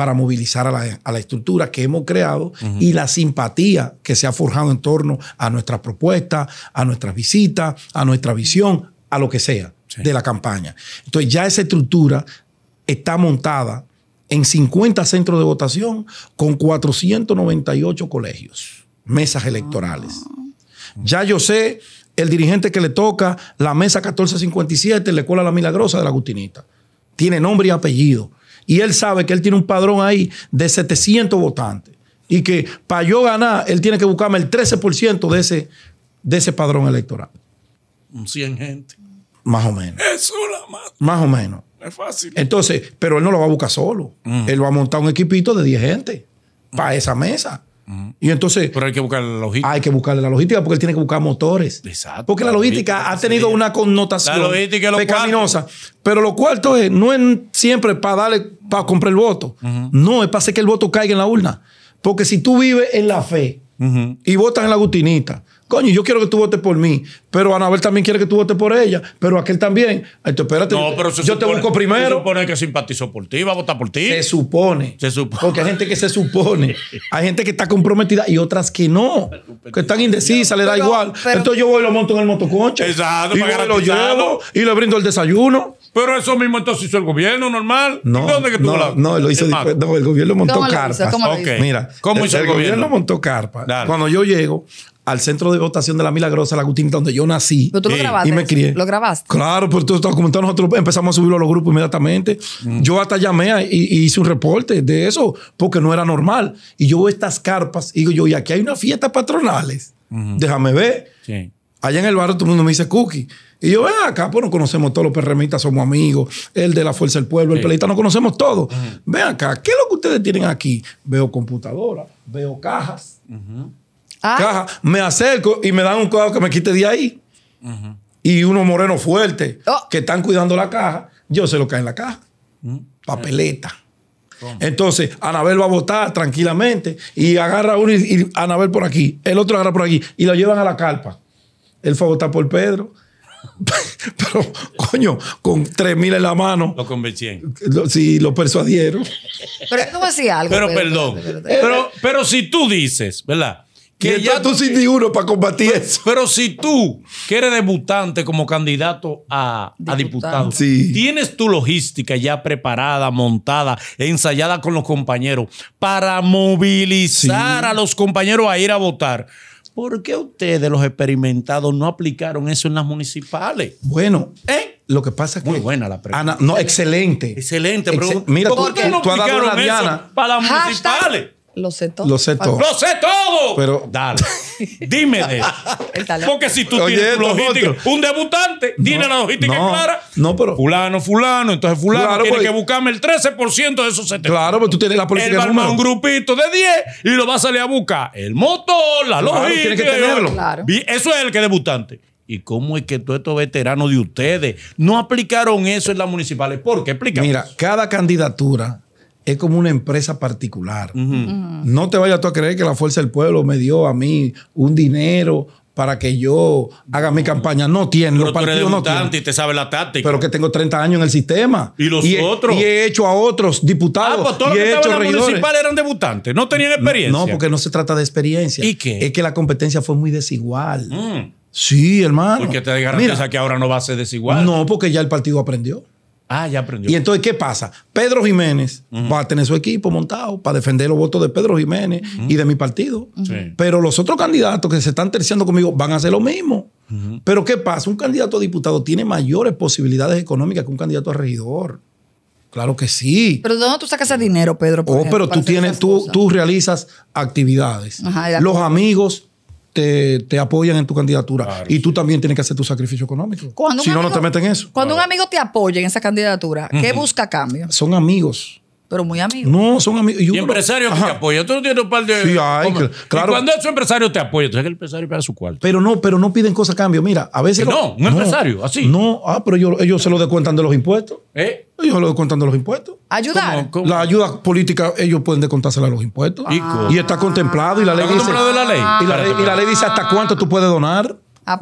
para movilizar a la, estructura que hemos creado y la simpatía que se ha forjado en torno a nuestras propuestas, a nuestras visitas, a nuestra visión, a lo que sea de la campaña. Entonces ya esa estructura está montada en 50 centros de votación con 498 colegios, mesas electorales. Ah. Ya yo sé el dirigente que le toca la mesa 1457, la Escuela La Milagrosa de la Agustinita. Tiene nombre y apellido y él sabe que él tiene un padrón ahí de 700 votantes y que para yo ganar, él tiene que buscarme el 13% de ese, de ese padrón electoral. Un 100 gente. Más o menos. Es una más. Más o menos. Es fácil. Entonces, pero él no lo va a buscar solo. Mm. Él va a montar un equipito de 10 gente para esa mesa. Y entonces. Pero hay que buscar la logística. Hay que buscarle la logística porque él tiene que buscar motores. Exacto. Porque la logística, ha tenido una connotación pecaminosa. Pero lo cuarto es, no es siempre para darle, para comprar el voto. No, es para hacer que el voto caiga en la urna. Porque si tú vives en la fe y votas en la gutinita, Coño, yo quiero que tú votes por mí, pero Anabel también quiere que tú votes por ella, pero aquel también. Entonces, espérate, no, pero yo te busco primero. Se supone que simpatizó por ti, va a votar por ti. Se supone. Se supone. Porque hay gente que se supone. Hay gente que está comprometida y otras que no, que están indecisas, le da igual. Entonces yo voy y lo monto en el motoconcha. Exacto, y lo llevo y le brindo el desayuno. Pero eso mismo entonces hizo el gobierno normal. No, ¿Dónde que tú no, lo hizo el, no, el gobierno montó carpas. Mira, el, gobierno? montó carpas. Cuando yo llego, al centro de votación de la Milagrosa, la Agustinita, donde yo nací. tú lo grabaste. Y me crié. Lo grabaste. Claro, pero tú estás comentando, nosotros empezamos a subirlo a los grupos inmediatamente. Mm. Yo hasta llamé y, hice un reporte de eso, porque no era normal. Y yo veo estas carpas y digo yo, y aquí hay una fiesta patronales. Déjame ver. Allá en el barrio todo el mundo me dice cookie. Y yo, ven acá, pues no conocemos todos los perremitas, somos amigos, el de la Fuerza del Pueblo, el sí. no conocemos todos. Uh acá, ¿qué es lo que ustedes tienen aquí? Veo computadora, veo cajas, Ah. caja, me acerco y me dan un cuadro que me quite de ahí. Y unos morenos fuertes oh. que están cuidando la caja, yo se lo cae en la caja. Mm. Papeleta. Entonces, Anabel va a votar tranquilamente y agarra uno y, Anabel por aquí, el otro agarra por aquí y lo llevan a la carpa. Él fue a votar por Pedro. Pero, coño, con 3.000 en la mano. Lo convencieron. si lo persuadieron. Pero no decía algo. Pero, perdón. pero, pero, si tú dices, ¿verdad? Que ya tú sin uno para combatir eso. Pero si tú, que eres debutante como candidato a diputado, tienes tu logística ya preparada, montada, ensayada con los compañeros para movilizar a los compañeros a ir a votar. ¿Por qué ustedes, los experimentados, no aplicaron eso en las municipales? Bueno, ¿eh? Lo que pasa es que. Muy buena la pregunta. no, excelente. Excelente, Pero mira, ¿Por qué no tú, diana. Para las municipales? Lo sé todo. Lo sé todo. Pero dale. Dime de eso. Porque si tú tienes logística, un debutante, tiene la logística clara. No, pero. Fulano, fulano. Entonces fulano tiene pues, que buscarme el 13% de esos 70. Claro, pero pues, tú tienes la policía Él un grupito de 10 y lo va a salir a buscar. El motor, la logística. Claro. eso es el que es debutante. ¿Y cómo es que todos estos veteranos de ustedes no aplicaron eso en las municipales? ¿Por qué? Mira, cada candidatura es como una empresa particular. No te vayas tú a creer que la Fuerza del Pueblo me dio a mí un dinero para que yo haga mi campaña. No tiene, los partidos no tienen. y te sabe la táctica. Pero que tengo 30 años en el sistema. Y los otros. y he hecho a otros diputados. Ah, pues todos y los en la municipal eran debutantes, no tenían experiencia. No, porque no se trata de experiencia. ¿Y qué? Es que la competencia fue muy desigual. Mm. Sí, hermano. Porque te garantiza Mira, que ahora no va a ser desigual. No, porque ya el partido aprendió. Ah, ya aprendió. Y entonces, ¿qué pasa? Pedro Jiménez va a tener su equipo montado para defender los votos de Pedro Jiménez y de mi partido. Pero los otros candidatos que se están terciando conmigo van a hacer lo mismo. Pero ¿qué pasa? Un candidato a diputado tiene mayores posibilidades económicas que un candidato a regidor. Claro que sí. Pero dónde tú sacas ese dinero, Pedro? oh, pero tú, tienes, tú, tú realizas actividades. los amigos te, apoyan en tu candidatura. y tú también tienes que hacer tu sacrificio económico. si no, no te meten en eso. Cuando un amigo te apoya en esa candidatura, ¿qué busca cambio? Son amigos pero muy amigos. No, son amigos. Y, empresarios que te apoyan. Tú no tienes un par de. Sí, hay, claro. Y cuando esos empresario te apoya. entonces el empresario paga su cuarto. Pero no, pero no piden cosas a cambio. Mira, a veces. no, un empresario, así. No, ah, pero ellos, se lo descuentan de los impuestos. ¿Eh? Ellos se lo descuentan de los impuestos. ¿Ayudar? La ayuda política, ellos pueden descontársela a los impuestos. Ah. y está contemplado y la ley dice. la ley, y la ley dice hasta cuánto tú puedes donar. Ah,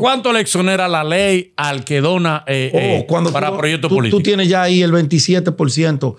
¿Cuánto le exonera la ley al que dona eh, oh, eh, para proyectos políticos? Tú tienes ya ahí el 27%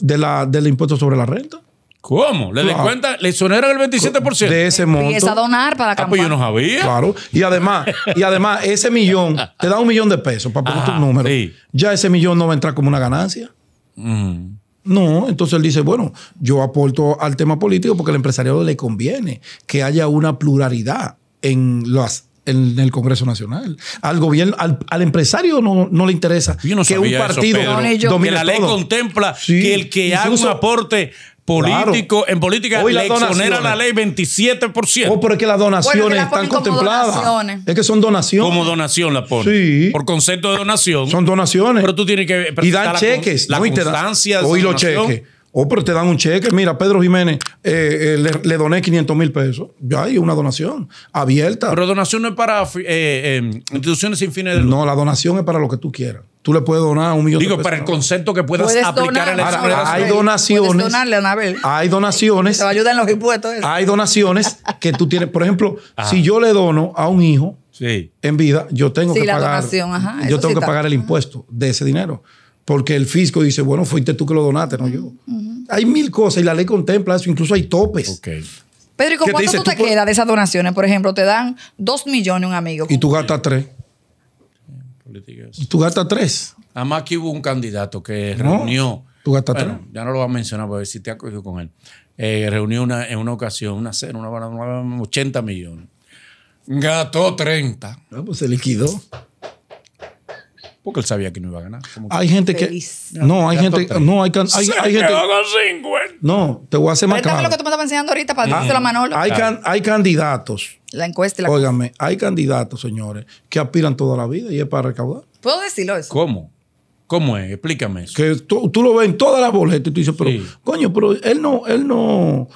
de la, del impuesto sobre la renta. ¿Cómo? ¿Le exonera cuenta? ¿Le el 27%? De ese monto. Empieza a donar para ah, pues yo no sabía. Claro. Y además, y además ese millón, te da un millón de pesos para poner tu ah, número. Ya ese millón no va a entrar como una ganancia. Mm. No, entonces él dice, bueno, yo aporto al tema político porque al empresariado le conviene que haya una pluralidad en las en el Congreso Nacional. Al gobierno, al, empresario no, no, le interesa Yo no que un partido eso, que la ley contempla que el que haga un aporte político en política Hoy le exonera la ley 27%. Oh, pero las donaciones están contempladas. Es que son donaciones. Como donación la pone Por concepto de donación. Son donaciones. Pero tú tienes que y dan cheques. Con, la Hoy los cheques. O oh, pero te dan un cheque. Mira, Pedro Jiménez, eh, eh, le, doné 500 mil pesos. Ya hay una donación abierta. Pero donación no es para eh, instituciones sin fines de No, la donación es para lo que tú quieras. Tú le puedes donar un millón Digo, de pesos. Digo, para el concepto que puedas aplicar en la Ahora, Hay donaciones. Donarle, Anabel? Hay donaciones. Te va a ayudar en los impuestos. Hay donaciones que tú tienes. Por ejemplo, ah. si yo le dono a un hijo en vida, yo tengo que yo tengo que pagar el impuesto de ese dinero porque el fisco dice, bueno, fuiste tú que lo donaste, no yo. Hay mil cosas y la ley contempla eso, incluso hay topes. Pedro, ¿y cuánto te tú queda de esas donaciones? Por ejemplo, te dan dos millones un amigo. Y tú gastas tres. Y tú gastas tres. Además que hubo un candidato que reunió... Tú gastas Ya no lo vas a mencionar, ver si te ha con él. Eh, reunió en una ocasión, una cena, una, 80 millones. Gastó 30. Ah, pues se liquidó. Porque él sabía que no iba a ganar. Hay gente que. No, hay gente. No, hay, hay, hay No, te voy a hacer más claro. lo que tú me estabas enseñando ahorita para dárselo la ah. Manolo. Hay, hay candidatos. La encuesta y la Óigame, hay candidatos, señores, que aspiran toda la vida y es para recaudar. ¿Puedo decirlo eso? ¿Cómo? ¿Cómo es? Explícame eso. Que tú, lo ves en todas las boletas y tú dices, pero, coño, pero él no, él no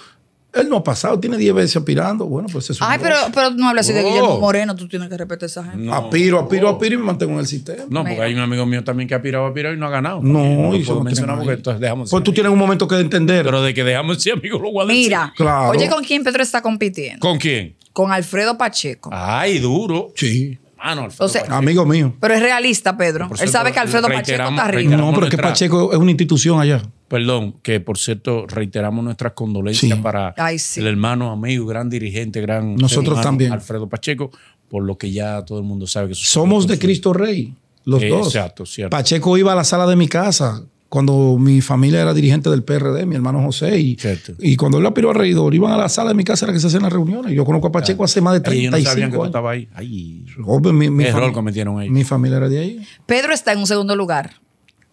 él no ha pasado, tiene 10 veces aspirando. Bueno, pues eso. Ay, pero, pero no hablas así de Guillermo Moreno, tú tienes que respetar esa gente. apiro, apiro, apiro y me mantengo en el sistema. No, porque hay un amigo mío también que ha aspirado, a y no ha ganado. No, y no mencionamos que entonces dejamos. Pues tú tienes un momento que entender. Pero de que dejamos si amigo, lo voy a decir. Mira, claro. oye, ¿con quién Pedro está compitiendo? ¿Con quién? Con Alfredo Pacheco. Ay, duro. Sí. Mano, Alfredo amigo mío. Pero es realista, Pedro. Él sabe que Alfredo Pacheco está arriba. No, pero es que Pacheco es una institución allá. Perdón, que por cierto reiteramos nuestras condolencias para el hermano, amigo, gran dirigente, gran Nosotros también. Alfredo Pacheco, por lo que ya todo el mundo sabe que somos de Cristo Rey, los eh, dos. Exacto, cierto. Pacheco iba a la sala de mi casa cuando mi familia era dirigente del PRD, mi hermano José, y, cuando él aspiró al reidor, iban a la sala de mi casa la que se hacían las reuniones. Yo conozco a Pacheco hace más de 35 ellos no sabían que tú estabas ahí. Ay, pues, cometieron ahí. Mi familia era de ahí. Pedro está en un segundo lugar.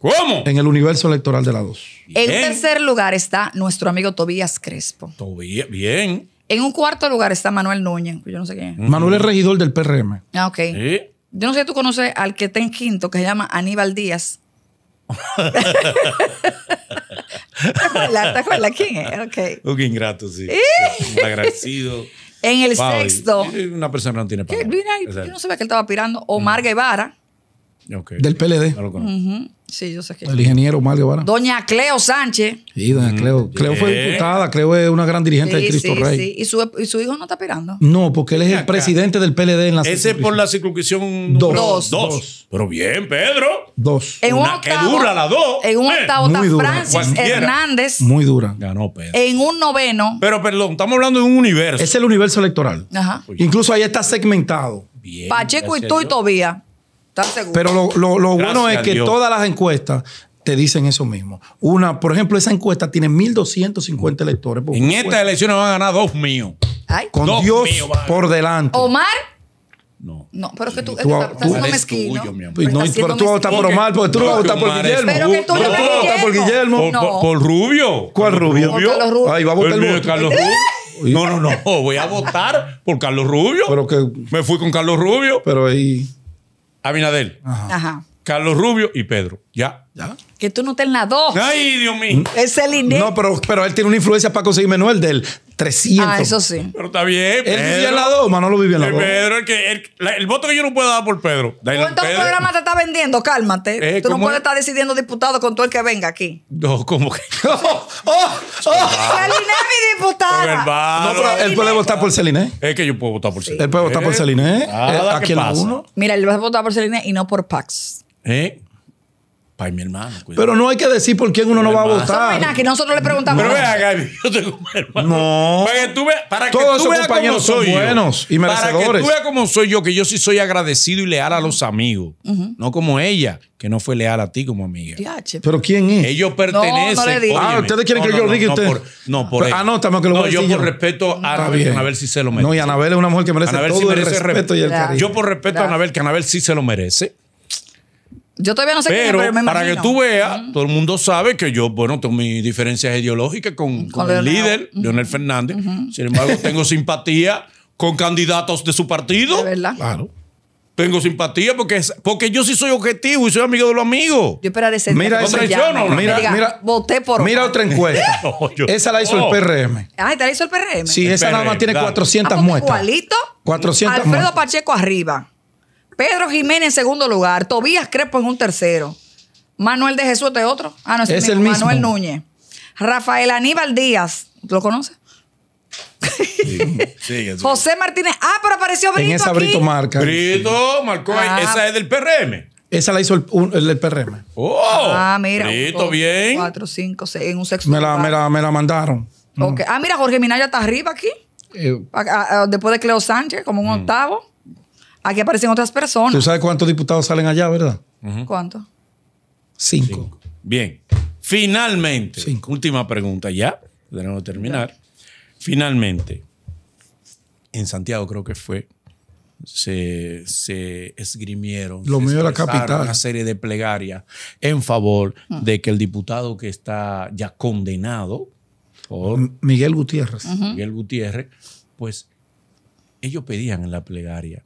¿Cómo? En el universo electoral de la 2. En tercer lugar está nuestro amigo Tobías Crespo. Tobías, bien. En un cuarto lugar está Manuel Núñez, yo no sé quién es. Manuel es regidor del PRM. Ah, ok. Yo no sé si tú conoces al que está en quinto, que se llama Aníbal Díaz. ¿Te acuerdas? quién es? Okay. Un ingrato, sí. ¿Eh? Un agradecido. En el sexto. Una persona no tiene viene, Yo no sabía que él estaba pirando. Omar mm. Guevara. Okay. Del PLD. Ajá. Sí, yo sé que. El ingeniero Mario Guevara. Doña Cleo Sánchez. Sí, doña mm, Cleo. Cleo fue diputada, Cleo es una gran dirigente de Cristo Rey. Sí. ¿Y, su, ¿Y, su, hijo no está pirando? No, porque él es el presidente del PLD en la Ese es por la circunscripción dos. Dos. Pero bien, Pedro. Dos. En una, que dura la dos. En un eh, octavo está Francis Hernández. Muy dura. Ganó Pedro. En un noveno. Pero perdón, estamos hablando de un universo. Es el universo electoral. Ajá. Incluso ahí está segmentado. Bien, Pacheco y tú y Tobía. Pero lo, bueno es que todas las encuestas te dicen eso mismo. Una, por ejemplo, esa encuesta tiene 1.250 electores. En estas elecciones van a ganar dos míos. Con Dios por delante. Omar. No. No, pero es que tú, tú, estás siendo mezquino. Pues pero, tú vas a votar por Omar, porque tú vas a votar por Guillermo. Pero tú vas a votar por Guillermo. Por, por, Rubio. ¿Cuál Rubio? Carlos Rubio. Ahí va a votar el, Carlos Rubio. No, no, no. Voy a votar por Carlos Rubio. Pero que... Me fui con Carlos Rubio. Pero ahí... Abinadel, Carlos Rubio y Pedro. Ya. Ya que tú no estás en la 2. Ay, Dios mío. Es el INE. No, pero, pero él tiene una influencia para conseguir Manuel del 300. Ah, eso sí. Pero está bien. Él vivía en la no lo vivía en la 2. Eh, Pedro, el, que, el, voto que yo no puedo dar por Pedro. ¿Cuántos programas te está vendiendo? Cálmate. Eh, tú no puedes estar decidiendo diputado con todo el que venga aquí. No, ¿cómo que? ¡Oh! ¡Oh! oh. mi diputada. No, pero él puede votar por Celine. Es que yo puedo votar por Celine. Sí. Él puede votar por eh, Celine. Ah, eh, aquí en uno. Mira, él va a votar por Celine y no por Pax. ¿Eh? Ay, mi Pero no hay que decir por quién uno no va a votar. No, que nosotros le preguntamos. Pero vea, Gaby, yo tengo un hermano. No. Para que tú, para que Todos tú veas cómo soy buenos y merecedores. Para que tú veas cómo soy yo, que yo sí soy agradecido y leal a los amigos. No como ella, que no fue leal a ti como amiga. pero pues. ¿quién es? Ellos pertenecen. No, ah, ustedes quieren que yo diga usted. no, por no Anótame que lo voy a decir. yo por respeto a Anabel, Anabel sí se lo merece. No, y Anabel es una mujer que merece todo el respeto y el Yo por respeto a Anabel, que Anabel sí se lo merece. Yo todavía no sé pero, qué es, pero para que tú veas, todo el mundo sabe que yo, bueno, tengo mis diferencias ideológicas con, el líder, Leonel Fernández. Sin embargo, tengo simpatía con candidatos de su partido. De verdad. Claro. Tengo simpatía porque, porque yo sí soy objetivo y soy amigo de los amigos. Yo esperaré ese Mira, esa traiciono, mira, mira, voté por. Mira otra encuesta. esa ah, la hizo el PRM. Ah, ¿te la hizo el PRM? Sí, esa nada más tiene 400 ah, muestras. Igualito. 400 Alfredo Pacheco arriba. Pedro Jiménez en segundo lugar. Tobías Crespo en un tercero. Manuel de Jesús es otro. Ah, no, es, el mismo. Manuel Núñez. Rafael Aníbal Díaz. ¿Lo conoces? Sí, José Martínez. Ah, pero apareció Brito. En esa aquí. Brito marca. Brito marcó. Ah. Esa es del PRM. Esa la hizo el, el, PRM. Oh, ah, mira. Brito, bien. Cuatro, cinco, seis, en un sexto. Me la, me la, mandaron. Ah, mira, Jorge Minaya está arriba aquí. Eh, después de Cleo Sánchez, como un mm. octavo. Aquí aparecen otras personas. ¿Tú sabes cuántos diputados salen allá, verdad? ¿Cuántos? Cinco. Bien. Finalmente, Cinco. última pregunta ya, tenemos que terminar. Finalmente, en Santiago creo que fue, se, esgrimieron Lo se de la capital. una serie de plegarias en favor mm. de que el diputado que está ya condenado por Miguel Gutiérrez, Miguel Gutiérrez, pues ellos pedían en la plegaria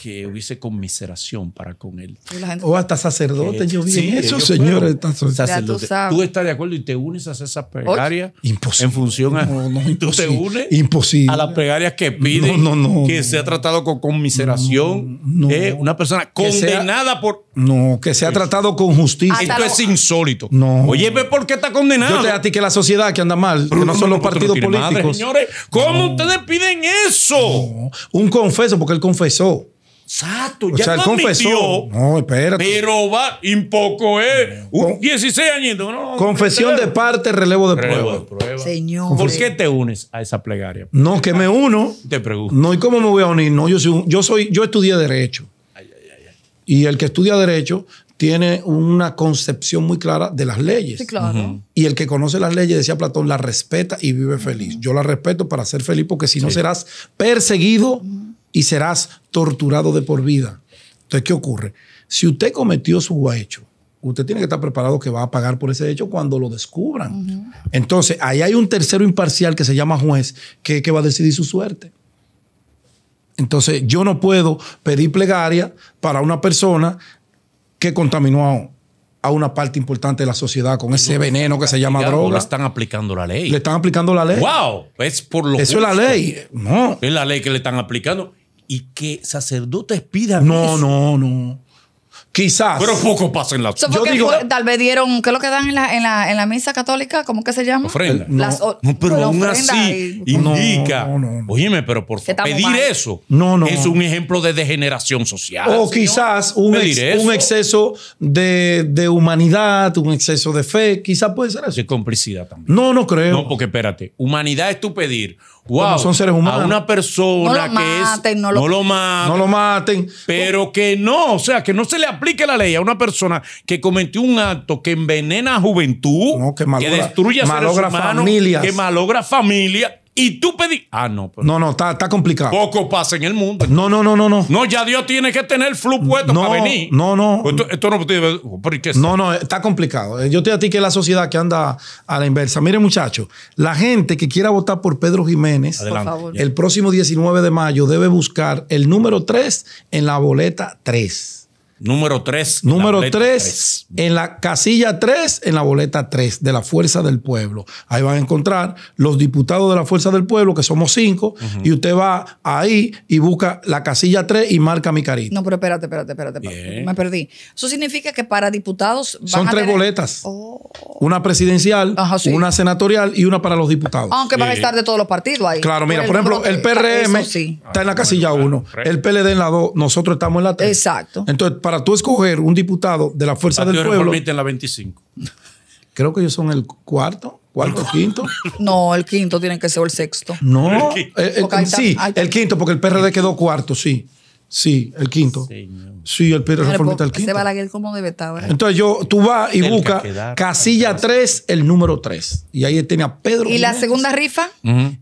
que hubiese conmiseración para con él. O hasta sacerdote, eh, yo vi sí, eso, señores. Tú, tú, estás de acuerdo y te unes a esa plegaria imposible. en función a... No, no, tú te unes imposible. a las plegarias que piden no, que sea tratado con conmiseración. Eh, una persona condenada por... No, que sea tratado con justicia. Esto es insólito. No. Oye, ve por qué está condenado. Yo te a que la sociedad que anda mal, que no son los partidos políticos. ¿cómo ustedes piden eso? Un confeso, porque él confesó. Exacto, ya o sea, confesó. No, espérate. Pero va, poco, ¿eh? Un 16 añitos. No, Confesión de parte, relevo de, prueba. Señor. ¿Por qué te unes a esa plegaria? No, que me uno. Te pregunto. No, ¿y cómo me voy a unir? No, yo, yo, soy, yo estudié Derecho. Ay, ay, ay, y el que estudia Derecho tiene una concepción muy clara de las leyes. Sí, claro. Y el que conoce las leyes, decía Platón, la respeta y vive feliz. Yo la respeto para ser feliz porque si no serás perseguido y serás torturado de por vida. Entonces, ¿qué ocurre? Si usted cometió su hecho, usted tiene que estar preparado que va a pagar por ese hecho cuando lo descubran. Entonces, ahí hay un tercero imparcial que se llama juez, que, que va a decidir su suerte. Entonces, yo no puedo pedir plegaria para una persona que contaminó a a una parte importante de la sociedad con ese veneno que se llama droga. Le están aplicando la ley. Le están aplicando la ley. ¡Wow! Es por lo Eso es la ley. No. Es la ley que le están aplicando. Y que sacerdotes pidan. No, no, no. Quizás. Pero poco pasa en la Yo tal vez dieron, ¿qué es lo que dan en la, misa católica? ¿Cómo que se llama? Ofrenda. Eh, no, pero aún así indica. No, pero por pedir eso es un ejemplo de degeneración social. O quizás un, un exceso de, humanidad, un exceso de fe. Quizás puede ser así. complicidad también. No, no creo. No, porque espérate, humanidad es tu pedir Wow. son seres humanos. A una persona que No lo, maten. No lo maten. Pero que no, o sea, que no se le aplique la ley a una persona que cometió un acto que envenena a juventud, que, destruye a seres humanos, que malogra familia y tú pedí. Ah, no. no, no, está, está, complicado. Poco pasa en el mundo. No, no, no, no, no. No, ya Dios tiene que tener flujo puesto para venir. No, no. Esto, pues esto no puede. Oh, no, no, está complicado. Eh, yo te digo a ti que la sociedad que anda a la inversa. Mire, muchachos, la gente que quiera votar por Pedro Jiménez, el próximo 19 de mayo debe buscar el número 3 en la boleta 3. Número 3. Número 3, en la casilla 3, en la boleta 3 de la Fuerza del Pueblo. Ahí van a encontrar los diputados de la Fuerza del Pueblo, que somos 5, y usted va ahí y busca la casilla 3 y marca mi carita. No, pero espérate, espérate, espérate, me perdí. Eso significa que para diputados... Son tres boletas. Oh. Una presidencial, una senatorial y una para los diputados. Aunque van a estar de todos los partidos ahí. Claro, mira, por, ejemplo, el PRM está en la ah, casilla 1, el PLD en la 2, nosotros estamos en la 3. Exacto. Entonces, para tú escoger un diputado de la Fuerza del Pueblo. en la 25? Creo que ellos son el cuarto, cuarto, quinto. No, el quinto tiene que ser el sexto. No, eh, sí, el quinto, porque el PRD quedó cuarto, sí. Sí, el quinto. Sí, el Pedro Reformista el quinto. como debe estar Entonces yo, tú vas y buscas casilla 3, el número 3. Y ahí tiene a Pedro. ¿Y la segunda rifa?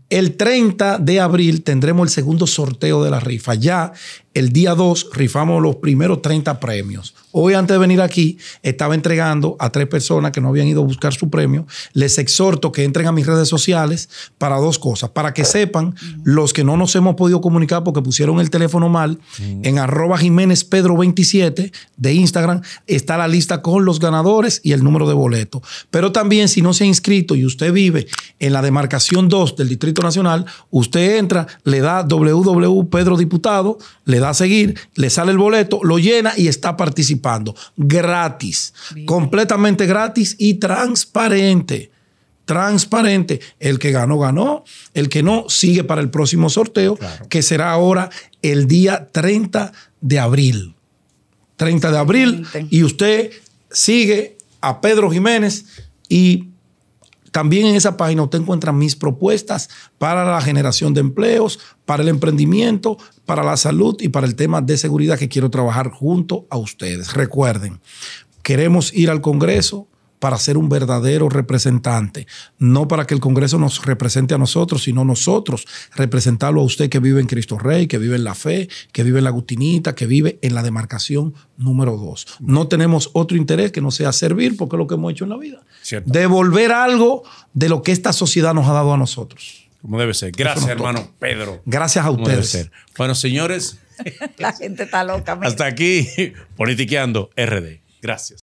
El 30 de abril tendremos el segundo sorteo de la rifa. Ya el día 2 rifamos los primeros 30 premios. Hoy, antes de venir aquí, estaba entregando a tres personas que no habían ido a buscar su premio. Les exhorto que entren a mis redes sociales para dos cosas. Para que sepan, los que no nos hemos podido comunicar porque pusieron el teléfono mal, en arroba Jiménez Pedro 27 de Instagram está la lista con los ganadores y el número de boleto. Pero también, si no se ha inscrito y usted vive en la demarcación 2 del Distrito Nacional, usted entra, le da www Pedro Diputado, le da a seguir, le sale el boleto, lo llena y está participando gratis, completamente gratis y transparente. Transparente. El que ganó, ganó. El que no, sigue para el próximo sorteo, que será ahora el día 30 de abril. 30 de abril. Y usted sigue a Pedro Jiménez y también en esa página usted encuentra mis propuestas para la generación de empleos, para el emprendimiento, para la salud y para el tema de seguridad que quiero trabajar junto a ustedes. Recuerden, queremos ir al Congreso, para ser un verdadero representante, no para que el Congreso nos represente a nosotros, sino nosotros representarlo a usted que vive en Cristo Rey, que vive en la fe, que vive en la gutinita, que vive en la demarcación número dos. No tenemos otro interés que no sea servir, porque es lo que hemos hecho en la vida. Devolver algo de lo que esta sociedad nos ha dado a nosotros. Como debe ser. Gracias, hermano Pedro. Gracias a ustedes. Bueno, señores. la gente está loca. Hasta aquí, politiqueando RD. Gracias.